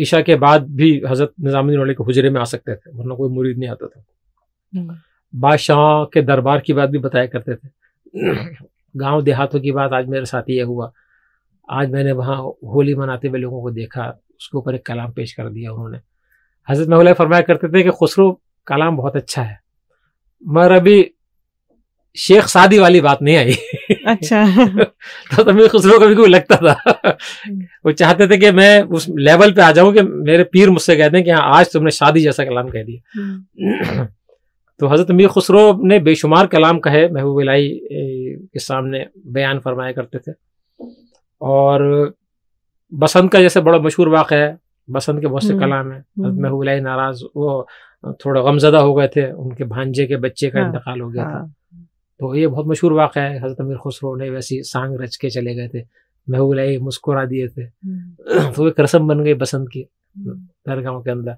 ईशा के बाद भी हज़रत निज़ामुद्दीन के हुजरे में आ सकते थे वरना कोई मुरीद नहीं आता था हम्म। बादशाह के दरबार की बात भी बताया करते थे गांव देहातों की बात आज मेरे साथ ये हुआ आज मैंने वहाँ होली मनाते हुए लोगों को देखा उसके ऊपर एक कलाम पेश कर दिया उन्होंने हजरत मौला फरमाया करते थे कि खुसरो कलाम बहुत अच्छा है मगर अभी शेख शादी वाली बात नहीं आई अच्छा तो तभी खुसरो कभी कोई लगता था हम्म। वो चाहते थे कि मैं उस लेवल पे आ जाऊं कि मेरे पीर मुझसे कहते हैं कि हाँ आज तुमने शादी जैसा कलाम कह दिया हम्म। तो हजरत मीर खुसरो ने बेशुमार कलाम कहे महबूब लाई के सामने बयान फरमाया करते थे और बसंत का जैसे बड़ा मशहूर वाक़ है बसंत के बहुत से हम्म, कलाम है हम्म। महबूलाई नाराज वो थोड़ा गमजदा हो गए थे उनके भांजे के बच्चे का हाँ, इंतकाल हो गया था हाँ। तो ये बहुत मशहूर वाक़ है हज़रत अमीर खुसरो ने वैसी सांग रच के चले गए थे महबूलाई मुस्कुरा दिए थे हम्म। तो एक रस्म बन गई बसंत की दरगाहों के अंदर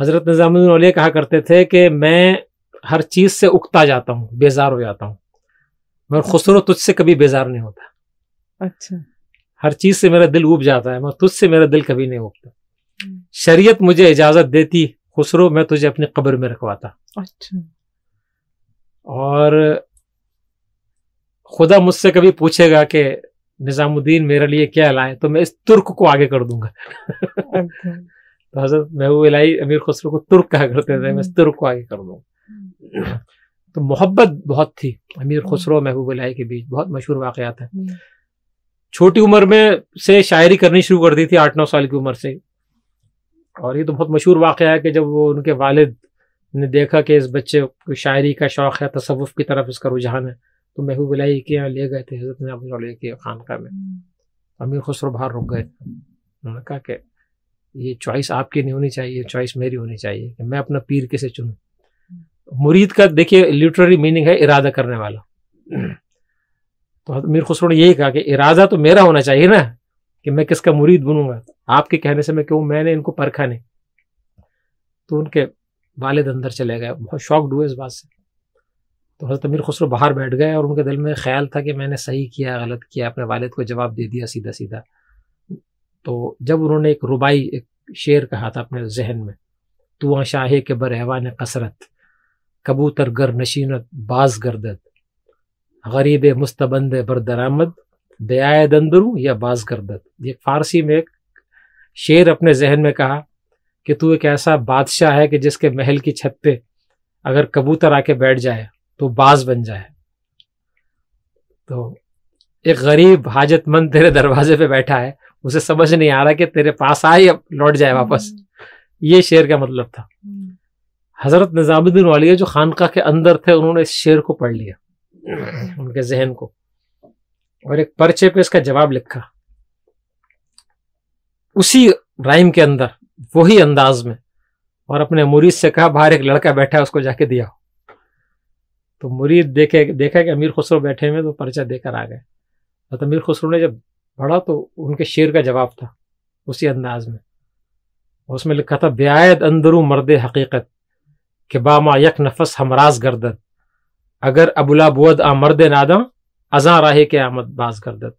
हज़रत निज़ामुद्दीन कहा करते थे कि मैं हर चीज़ से उकता जाता हूँ बेजार हो जाता हूँ मगर खुसरो तुझसे कभी बेजार नहीं होता अच्छा हर चीज से मेरा दिल उब जाता है मगर तुझसे मेरा दिल कभी नहीं उबता शरीयत मुझे इजाजत देती खुसरो मैं तुझे अपनी कब्र में रखवाता अच्छा और खुदा मुझसे कभी पूछेगा कि निज़ामुद्दीन मेरे लिए क्या लाए तो मैं इस तुर्क को आगे कर दूंगा अच्छा। तो हजरत महबूब इलाही अमीर खुसरो को तुर्क कहा करते थे मैं इस तुर्क को आगे कर दूंगा हम्म। तो मोहब्बत बहुत थी अमीर हम्म। खुसरो महबूब इलाही के बीच बहुत मशहूर वाकयात है हम्म। छोटी उम्र में से शायरी करनी शुरू कर दी थी आठ नौ साल की उम्र से और ये तो बहुत मशहूर वाक़ है कि जब वो उनके वालिद ने देखा कि इस बच्चे को शायरी का शौक़ है तसवुफ़ की तरफ इसका रुझान है तो महबूब लाई के यहाँ ले गए थे हज़रत ने के खानका में अमीर खुसरो बाहर रुक गए उन्होंने कहा कि ये चॉइस आपकी नहीं होनी चाहिए चॉइस मेरी होनी चाहिए कि मैं अपना पीर किसे चुनूँ मुरीद का देखिए लिटरेरी मीनिंग है इरादा करने वाला तो मीर खुसरो ने यही कहा कि इरादा तो मेरा होना चाहिए ना कि मैं किसका मुरीद बनूंगा आपके कहने से मैं क्यों मैंने इनको परखा नहीं तो उनके वालिद अंदर चले गए बहुत शौक हुए इस बात से तो हज़रत अमीर खुसरो बाहर बैठ गए और उनके दिल में ख्याल था कि मैंने सही किया गलत किया अपने वालिद को जवाब दे दिया सीधा सीधा तो जब उन्होंने एक रुबाई एक शेर कहा था अपने जहन में तो शाहे के एवान कसरत कबूतर गर नशीनत बाज गर्दत गरीब मुस्तबंद बरदरामद दयाए दंदरू या बाज दत ये फारसी में एक शेर अपने जहन में कहा कि तू एक ऐसा बादशाह है कि जिसके महल की छत पे अगर कबूतर आके बैठ जाए तो बाज बन जाए तो एक गरीब हाजतमंद तेरे दरवाजे पे बैठा है उसे समझ नहीं आ रहा कि तेरे पास आए अब लौट जाए वापस ये शेर का मतलब था हजरत निजामुद्दीन वालिया जो खानका के अंदर थे उन्होंने इस शेर को पढ़ लिया हाँ। उनके जहन को और एक पर्चे पे इसका जवाब लिखा उसी राइम के अंदर वही अंदाज में और अपने मुरीद से कहा बाहर एक लड़का बैठा है उसको जाके दिया हो तो मुरीद देखे देखा कि अमीर खुसरो बैठे हुए तो पर्चा देकर आ गए तो अमीर खुसरो ने जब पढ़ा तो उनके शेर का जवाब था उसी अंदाज में उसमें लिखा था ब्यायद अंदरू मर्द हकीकत के बामा यक नफस हमराज गर्दन अगर अबुला बुद आ मर्द नादम अजा राहे के आमद बाज दत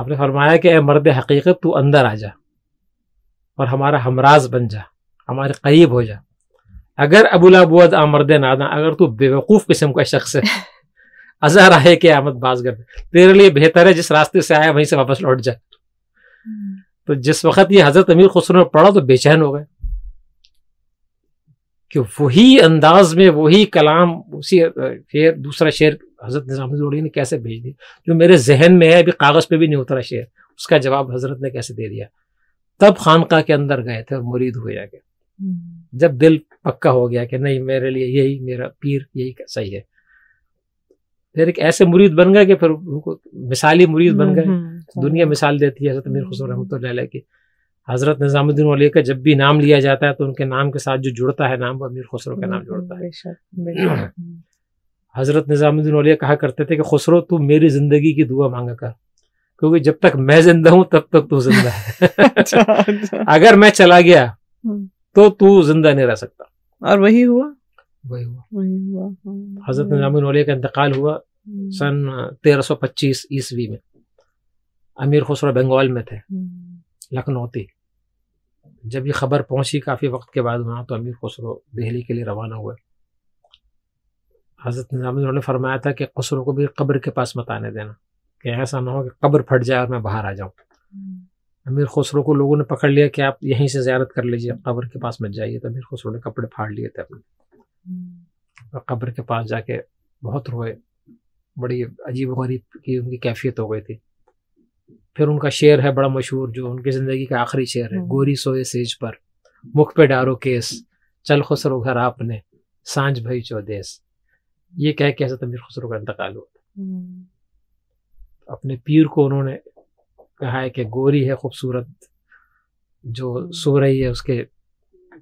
आपने फरमाया कि ए मर्द हकीकत तू अंदर आ जा और हमारा हमराज बन जा हमारे करीब हो जा अगर अबुला बुद आ मर्द नादा अगर तू बेवकूफ़ किस्म का शख्स है अजा राहे के आमद बाज कर दे तेरे लिए बेहतर है जिस रास्ते से आया वहीं से वापस लौट जा हम्म। तो जिस वक्त ये हज़रत अमीर खुसरो में पड़ा तो बेचैन हो गए कि वही अंदाज में वही कलाम उसी शेर दूसरा शेर हज़रत निज़ामुद्दौली ने कैसे भेज दिया जो मेरे जहन में है अभी कागज़ पे भी नहीं उतरा शेर उसका जवाब हज़रत ने कैसे दे दिया तब खानका के अंदर गए थे और मुरीद हुए जाके हम्म। जब दिल पक्का हो गया कि नहीं मेरे लिए यही मेरा पीर यही सही है फिर एक ऐसे मुरीद बन गए कि फिर उनको मिसाली मुरीद बन गए हम्म, हम्म। दुनिया मिसाल देती है हजरत मीर खुसर रहमत की हज़रत निज़ामुद्दीन वाले का जब भी नाम लिया जाता है तो उनके नाम के साथ जो जुड़ता है नाम वो अमीर खुसरो का नाम हम्म, जुड़ता है हज़रत निज़ामुद्दीन वाले कहा करते थे कि खुसरो तू मेरी ज़िंदगी की दुआ मांगा कर क्योंकि जब तक मैं जिंदा हूँ तब तक तू जिंदा है अच्छा, अच्छा। अगर मैं चला गया हम्म। तो तू जिंदा नहीं रह सकता और वही हुआ वही हुआ हाँ। हज़रत निज़ामुद्दीन वाले का इंतकाल हुआ हम्म। सन पच्चीस ईस्वी में अमीर खुसरो बंगाल में थे लखनऊ थी जब ये खबर पहुंची काफ़ी वक्त के बाद वहाँ तो अमीर खुसरो दिल्ली के लिए रवाना हुए हज़रत निज़ाम उन्होंने फरमाया था कि खुसरो को भी कब्र के पास मत आने देना कि ऐसा ना हो कि कब्र फट जाए और मैं बाहर आ जाऊँ हम्म। अमीर खुसरो को लोगों ने पकड़ लिया कि आप यहीं से ज्यारत कर लीजिए कब्र के पास मत जाइए तो अमीर खुसरो ने कपड़े फाड़ लिए थे अपने हम्म। और कब्र के पास जाके बहुत रोए बड़ी अजीब गरीब की उनकी कैफियत हो गई थी फिर उनका शेर है बड़ा मशहूर जो उनकी ज़िंदगी का आखिरी शेर है हम्म। गोरी सोए सेज पर मुख पे डारो केस चल खुसरो घर आपने सांझ भई चौदेस ये कह के हजरत अमीर खुसरो का इंतकाल हुआ था हम्म। अपने पीर को उन्होंने कहा है कि गोरी है खूबसूरत जो सो रही है उसके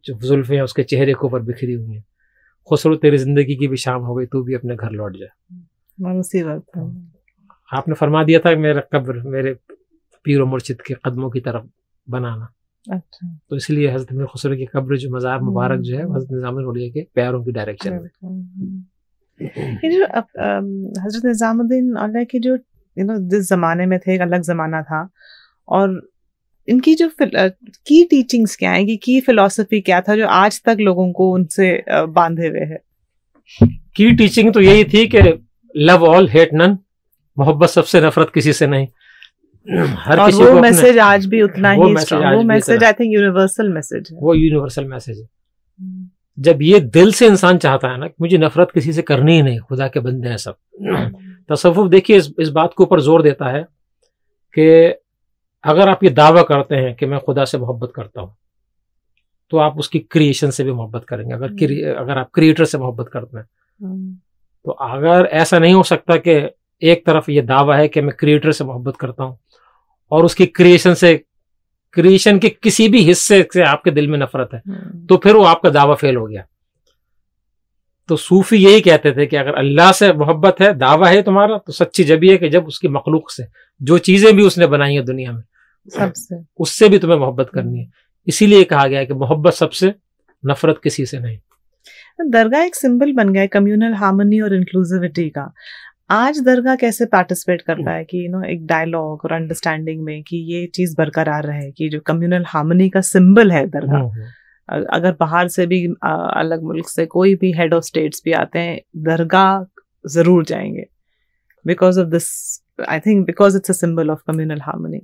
जो जुल्फे हैं उसके चेहरे के ऊपर बिखरी हुई हैं खुसरो तेरी ज़िंदगी की भी शाम हो गई तू भी अपने घर लौट जा हम्म। आपने फरमा दिया था मेरा कब्र मेरे पीर मुर्शिद के कदमों की तरफ बनाना अच्छा तो इसलिए हजरत अमीर खुसरो की कब्र जो मज़ार मुबारक जो है हजरत निजाम के प्यारों की डायरेक्शन में ये जो हजरत निज़ामुद्दीन अल्लाह के जो यू नो जिस ज़माने में थे एक अलग ज़माना था और इनकी जो की टीचिंग्स क्या है की फिलॉसफी क्या था जो आज तक लोगों को उनसे बांधे हुए है की टीचिंग तो यही थी कि लव ऑल हेट नन मोहब्बत सबसे नफरत किसी से नहीं हर और किसी वो मैसेज आज भी उतना ही वो message I think universal message है वो यूनिवर्सल मैसेज है hmm. जब ये दिल से इंसान चाहता है ना कि मुझे नफरत किसी से करनी ही नहीं खुदा के बंदे हैं सब hmm. तसवुफ देखिए इस, इस बात के ऊपर जोर देता है कि अगर आप ये दावा करते हैं कि मैं खुदा से मोहब्बत करता हूँ तो आप उसकी क्रिएशन से भी मोहब्बत करेंगे अगर hmm. अगर आप क्रिएटर से मोहब्बत करते हैं तो अगर ऐसा नहीं हो सकता कि एक तरफ ये दावा है कि मैं क्रिएटर से मोहब्बत करता हूँ और उसकी क्रिएशन से क्रिएशन के किसी भी हिस्से से आपके दिल में नफरत है हम्म। तो फिर वो आपका दावा फेल हो गया तो सूफी यही कहते थे कि अगर अल्लाह से मोहब्बत है दावा है तुम्हारा तो सच्ची जब है कि जब उसकी मखलूक से जो चीजें भी उसने बनाई है दुनिया में सबसे उससे भी तुम्हें मोहब्बत करनी है हम्म। इसीलिए कहा गया कि मोहब्बत सबसे नफरत किसी से नहीं दरगाह एक सिंबल बन गया है कम्युनल हार्मनी और इंक्लूसिविटी का आज दरगाह कैसे पार्टिसिपेट करता है कि यू नो एक डायलॉग और अंडरस्टैंडिंग में कि ये चीज बरकरार रहे कि जो कम्युनल हार्मनी का सिंबल है दरगाह हम्म, हम्म। अगर बाहर से भी अलग मुल्क से कोई भी हेड ऑफ स्टेट्स भी आते हैं दरगाह जरूर जाएंगे because of this I think because it's a symbol of communal harmony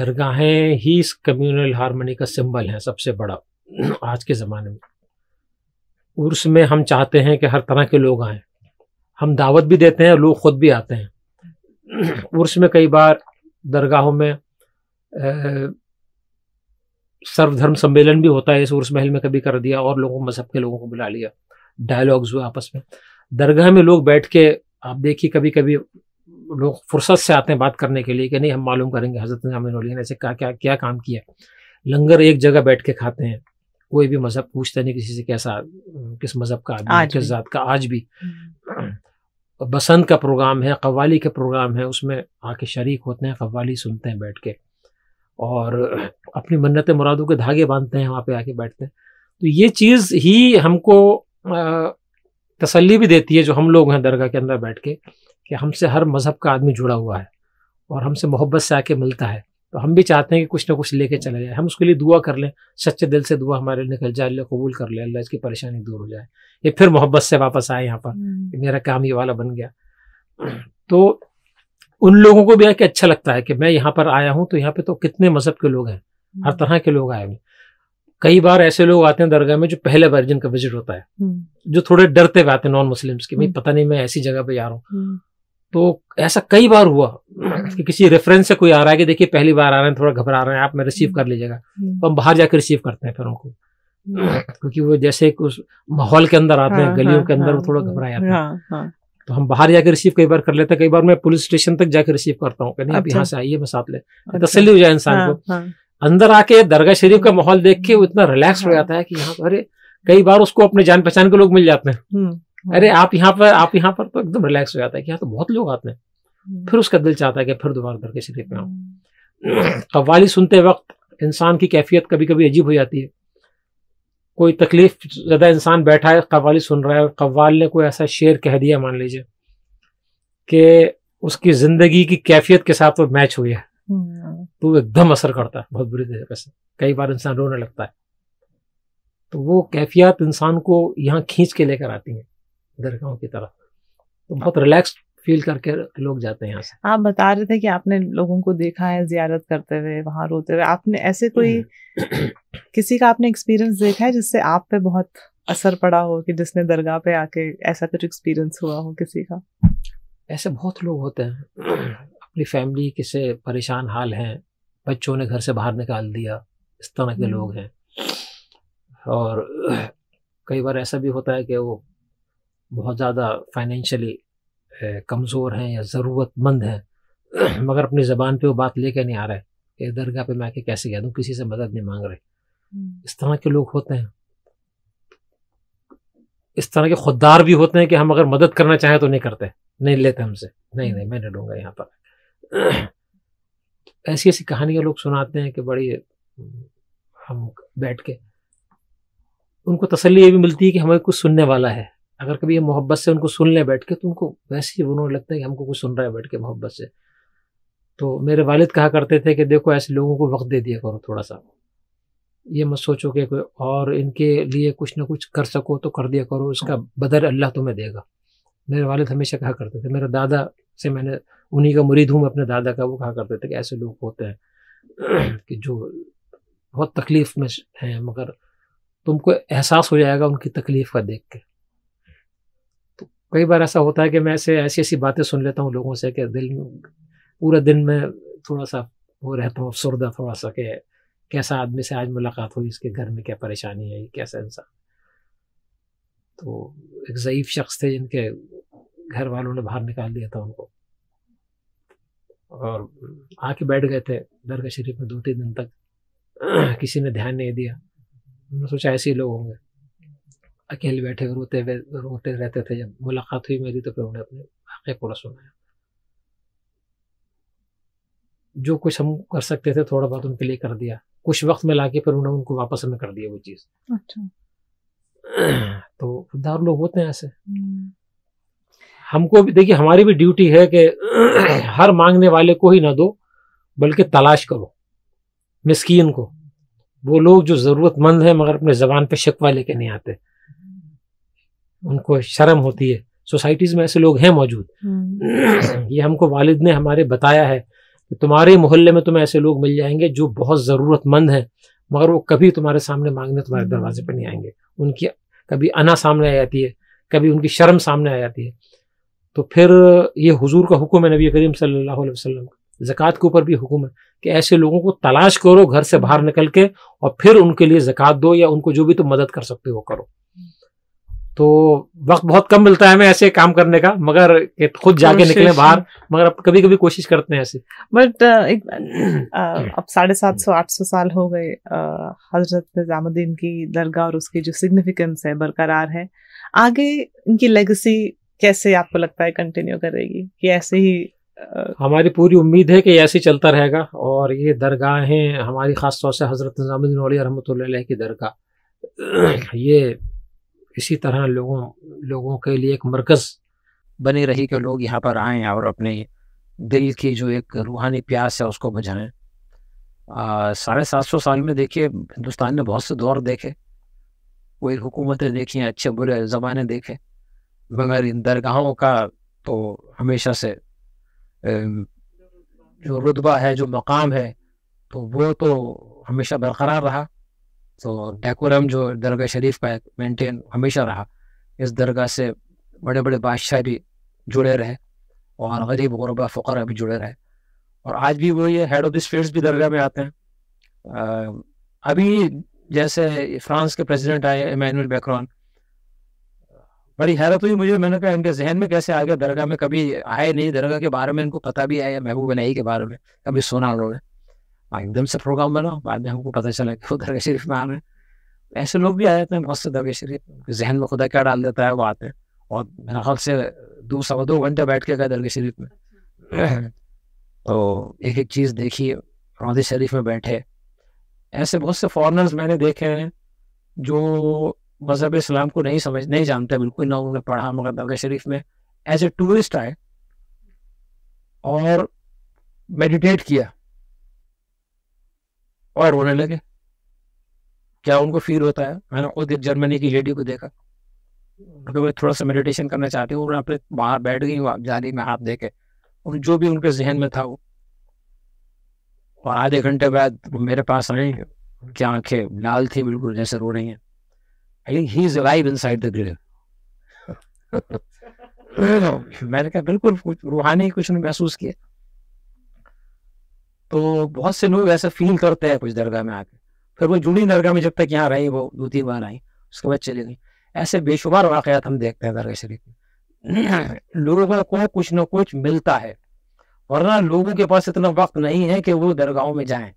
दरगाहें ही इस कम्युनल हार्मनी का सिंबल है सबसे बड़ा आज के ज़माने में उर्स में हम चाहते हैं कि हर तरह के लोग आए हम दावत भी देते हैं लोग खुद भी आते हैं उर्स में कई बार दरगाहों में सर्वधर्म सम्मेलन भी होता है इस उर्स महल में कभी कर दिया और लोगों मजहब के लोगों को बुला लिया डायलॉग्स हुए आपस में दरगाह में लोग बैठ के आप देखिए कभी कभी लोग फुर्सत से आते हैं बात करने के लिए कि नहीं हम मालूम करेंगे हजरत ने ऐसे क्या क्या क्या काम किया लंगर एक जगह बैठ के खाते हैं कोई भी मजहब पूछता नहीं किसी से कैसा किस मजहब का आदमी किस जात का आज भी हम्म। बसंत का प्रोग्राम है क़वाली का प्रोग्राम है उसमें आके शरीक होते हैं कवाली सुनते हैं बैठ के और अपनी मन्नत मुरादों के धागे बांधते हैं वहाँ पे आके बैठते हैं तो ये चीज़ ही हमको तसल्ली भी देती है जो हम लोग हैं दरगाह के अंदर बैठ के कि हमसे हर मज़हब का आदमी जुड़ा हुआ है और हमसे मोहब्बत से आके मिलता है तो हम भी चाहते हैं कि कुछ ना कुछ लेके चले जाए हम उसके लिए दुआ कर लें सच्चे दिल से दुआ हमारे निकल जाए अल्लाह कबूल कर ले अल्लाह इसकी परेशानी दूर हो जाए ये फिर मोहब्बत से वापस आए यहाँ पर हम्म। मेरा काम ये वाला बन गया तो उन लोगों को भी है कि अच्छा लगता है कि मैं यहाँ पर आया हूँ तो यहाँ पे तो कितने मजहब के लोग हैं हम्म। हर तरह के लोग आए हुए कई बार ऐसे लोग आते हैं दरगाह में जो पहले बार जिनका विजिट होता है हम्म। जो थोड़े डरते हुए आते हैं नॉन मुस्लिम्स के भाई पता नहीं मैं ऐसी जगह पे जा रहा हूँ तो ऐसा कई बार हुआ कि हम्म। किसी रेफरेंस से कोई आ रहा है कि देखिए पहली बार आ रहे हैं थोड़ा घबरा रहे हैं आप मैं रिसीव कर लीजिएगा हम्म। तो हम बाहर जाकर रिसीव करते हैं फिर उनको हम्म। क्योंकि वो जैसे उस माहौल के अंदर आते हैं हाँ, गलियों हाँ, के अंदर वो हाँ, थोड़ा घबरा जाते हैं तो हम बाहर जाकर रिसीव कई बार कर लेते हैं कई बार मैं पुलिस स्टेशन तक जाकर रिसीव करता हूँ आप अच्छा। यहाँ से आइए मैं साथ ले अच्छा। तसली हो जाए इंसान को अंदर आके दरगाह शरीफ का माहौल देख के वो इतना रिलैक्स हो जाता है कि यहाँ अरे कई बार उसको अपने जान पहचान के लोग मिल जाते हैं हाँ। अरे आप यहाँ पर आप यहाँ पर तो एकदम रिलैक्स हो जाता है कि यहाँ तो बहुत लोग आते हैं हम्म। फिर उसका दिल चाहता है कि फिर दोबारा उधर के शरीफ में आओ कव्वाली सुनते वक्त इंसान की कैफियत कभी कभी अजीब हो जाती है कोई तकलीफ ज़्यादा इंसान बैठा है कव्वाली सुन रहा है कव्वाल ने कोई ऐसा शेर कह दिया मान लीजिए कि उसकी ज़िंदगी की कैफियत के साथ वो मैच हुई है हम्म। तो एकदम असर करता है बहुत बुरी तरीके से कई बार इंसान रोने लगता है तो वो कैफियत इंसान को यहाँ खींच के लेकर आती है दरगाहों की तरफ तो बहुत रिलैक्स फील करके लोग जाते हैं यहाँ से आप बता रहे थे कि आपने लोगों को देखा है जियारत करते हुए वहाँ रोते हुए आपने ऐसे कोई हम्म। किसी का आपने एक्सपीरियंस देखा है जिससे आप पे बहुत असर पड़ा हो कि जिसने दरगाह पे आके ऐसा कुछ एक्सपीरियंस हुआ हो किसी का ऐसे बहुत लोग होते हैं अपनी फैमिली किसे परेशान हाल हैं बच्चों ने घर से बाहर निकाल दिया इस तरह के हम्म। लोग हैं और कई बार ऐसा भी होता है कि वो बहुत ज़्यादा फाइनेंशली कमज़ोर हैं या ज़रूरतमंद हैं मगर अपनी ज़बान पे वो बात लेके नहीं आ रहे कि दरगाह पे मैं आके कैसे कह दूँ किसी से मदद नहीं मांग रहे हम्म। इस तरह के लोग होते हैं इस तरह के खुददार भी होते हैं कि हम अगर मदद करना चाहें तो नहीं करते नहीं लेते हमसे नहीं नहीं मैं नहीं लूँगा यहाँ पर ऐसी ऐसी कहानियाँ लोग सुनाते हैं कि बड़ी हम बैठ के उनको तसली ये भी मिलती है कि हमें कुछ सुनने वाला है अगर कभी ये मोहब्बत से उनको सुन लें बैठ के तो उनको वैसे ही उन्होंने लगता है कि हमको कुछ सुन रहा है बैठ के मोहब्बत से तो मेरे वालिद कहा करते थे कि देखो ऐसे लोगों को वक्त दे दिया करो थोड़ा सा ये मत सोचो कि कोई और इनके लिए कुछ ना कुछ कर सको तो कर दिया करो इसका बदल अल्लाह तुम्हें देगा मेरे वालिद हमेशा कहा करते थे मेरे दादा से मैंने उन्हीं का मुरीद हूँ अपने दादा का वो कहा करते थे कि ऐसे लोग होते हैं कि जो बहुत तकलीफ़ में हैं मगर तुमको एहसास हो जाएगा उनकी तकलीफ़ का देख के कई बार ऐसा होता है कि मैं ऐसे ऐसी ऐसी बातें सुन लेता हूँ लोगों से कि दिल पूरा दिन में थोड़ा सा वो रहता हूँ अफसरदा थोड़ा सा कि कैसा आदमी से आज मुलाकात हुई इसके घर में क्या परेशानी है कैसा इंसान तो एक ज़यीफ़ शख्स थे जिनके घर वालों ने बाहर निकाल दिया था उनको और आके बैठ गए थे दरगाह शरीफ में दो तीन दिन तक किसी ने ध्यान नहीं दिया हमने सोचा ऐसे ही लोग होंगे अकेले बैठे रोते रोते रहते थे जब मुलाकात हुई मेरी तो फिर उन्हें अपने वाक़े पूरा सुनाया जो कुछ हम कर सकते थे थोड़ा बहुत उनके लिए कर दिया कुछ वक्त में लाके फिर उन्होंने उनको वापस हमें कर दिया वो चीज़ अच्छा तो उद्धार लोग होते हैं ऐसे हम्म। हमको भी देखिए हमारी भी ड्यूटी है कि हर मांगने वाले को ही ना दो बल्कि तलाश करो मिस्कीन को वो लोग जो ज़रूरतमंद हैं मगर अपने ज़बान पे शिकवा लेके नहीं आते उनको शर्म होती है सोसाइटीज़ में ऐसे लोग हैं मौजूद हम्म। ये हमको वालिद ने हमारे बताया है कि तुम्हारे मोहल्ले में तुम्हें ऐसे लोग मिल जाएंगे जो बहुत ज़रूरतमंद हैं मगर वो कभी तुम्हारे सामने मांगने तुम्हारे हम्म। दरवाजे पर नहीं आएंगे उनकी कभी अना सामने आ जाती है कभी उनकी शर्म सामने आ जाती है तो फिर ये हुजूर का हुक्म है नबी करीम सल्लल्लाहु अलैहि वसल्लम का के ऊपर भी हुक्म है कि ऐसे लोगों को तलाश करो घर से बाहर निकल के और फिर उनके लिए ज़क़़त दो या उनको जो भी तुम मदद कर सकते हो करो तो वक्त बहुत कम मिलता है हमें ऐसे काम करने का मगर खुद जाके निकले बाहर मगर अब कभी कभी कोशिश करते हैं ऐसे बट एक हम्म। अब साढ़े सात सौ आठ सौ साल हो गए हजरत निजामुद्दीन की दरगाह और उसकी जो सिग्निफिकेंस है बरकरार है आगे इनकी लेगेसी कैसे आपको लगता है कंटिन्यू करेगी कि ऐसे ही हमारी पूरी उम्मीद है कि ऐसे चलता रहेगा और ये दरगाहें हमारी ख़ास तौर से हज़रत निज़ामुद्दीन रही रहमत की दरगाह ये इसी तरह लोगों लोगों के लिए एक मरकज़ बनी रही कि लोग यहाँ पर आएँ और अपने दिल की जो एक रूहानी प्यास है उसको बुझाएं साढ़े सात सौ साल में देखिए हिंदुस्तान ने बहुत से दौर देखे कोई हुकूमतें देखी हैं अच्छे बुरे ज़माने देखे मगर इन दरगाहों का तो हमेशा से जो रुतबा है जो मकाम है तो वो तो हमेशा बरकरार रहा तो डेकोरम जो दरगाह शरीफ का मेंटेन हमेशा रहा इस दरगाह से बड़े बड़े बादशाह भी जुड़े रहे और गरीब गुरबा फ़कर भी जुड़े रहे और आज भी वो ये हेड ऑफ दिस भी दरगाह में आते हैं अभी जैसे फ्रांस के प्रेसिडेंट आए इमैनुअल मैक्रॉन बड़ी हैरत हुई मुझे मैंने कहा इनके जहन में कैसे आ गया दरगाह में कभी आए नहीं दरगाह के बारे में इनको पता भी आया महबूब नई के बारे में कभी सुना उन्होंने एकदम से प्रोग्राम बनाओ बाद में हमको पता चला कि खुदा के शरीफ में आ रहे हैं ऐसे लोग भी आ जाते हैं बहुत से दरगाह शरीफ जहन में खुदा क्या डाल देता है वो आते हैं और मेरा ख्याल से दो सवा दो घंटे बैठ के गए दरगे शरीफ में तो एक एक चीज़ देखी रौदे शरीफ में बैठे ऐसे बहुत से फॉरनर्स मैंने देखे हैं जो मजहब इस्लाम को नहीं समझ नहीं जानते बिल्कुल ना उन्होंने पढ़ा मगर दरगे शरीफ में एज ए टूरिस्ट आए और मेडिटेट किया और रोने लगे क्या उनको फील होता है मैंने खुद जर्मनी की लेडी को देखा क्योंकि थोड़ा सा मेडिटेशन करना चाहती हूँ अपने बाहर बैठ गई जा रही मैं हाथ देखे और जो भी उनके जहन में था वो और आधे घंटे बाद मेरे पास आई उनकी आंखें लाल थी बिल्कुल जैसे रो रही हैं I think he is alive inside the grill मैंने कहा बिल्कुल रूहानी कुछ ने महसूस किया तो बहुत से लोग ऐसा फील करते हैं कुछ दरगाह में आके फिर वो जुड़ी दरगाह में जब तक यहाँ रही वो दो तीन बार आई उसके बाद चली गई ऐसे बेशुमार वाकयात हम देखते हैं दरगाह शरीफ में लोगों को कुछ ना कुछ मिलता है वरना लोगों के पास इतना वक्त नहीं है कि वो दरगाहों में जाएं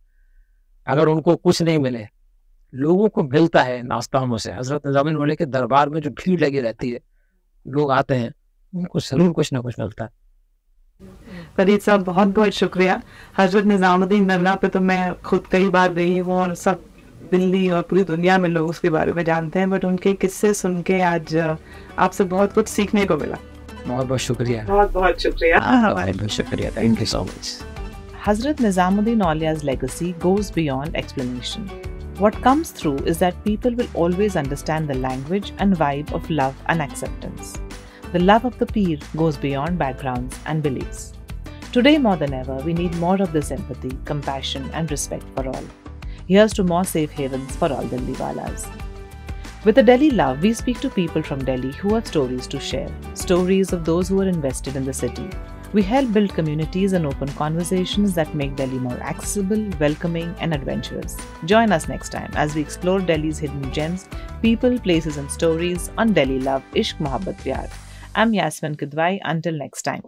अगर उनको कुछ नहीं मिले लोगों को मिलता है नाश्ताओं से हजरत निजामिन वाले के दरबार में जो भीड़ लगी रहती है लोग आते हैं उनको जरूर कुछ ना कुछ मिलता है फरीद साहब बहुत बहुत शुक्रिया हजरत निज़ामुद्दीन नरला पे तो मैं खुद कई बार गई हूँ और सब दिल्ली और पूरी दुनिया में लोग उसके बारे में जानते हैं बट उनके किस्से सुन के आज आपसे बहुत कुछ सीखने को मिला बहुत बहुत शुक्रिया बहुत बहुत शुक्रिया बहुत शुक्रिया thank you so much Hazrat Nizamuddin Aulia's legacy goes beyond explanation. What comes through is that people will always understand the language and vibe of love and acceptance. the love of the peer goes beyond backgrounds and beliefs. Today, more than ever, we need more of this empathy, compassion, and respect for all. Here's to more safe havens for all Delhiwalas. With the Delhi Love, we speak to people from Delhi who have stories to share, stories of those who are invested in the city. We help build communities and open conversations that make Delhi more accessible, welcoming, and adventurous. Join us next time as we explore Delhi's hidden gems, people, places, and stories on Delhi Love Ishq Mohabbat Pyar. I'm Yasmin Goodbye. Until next time.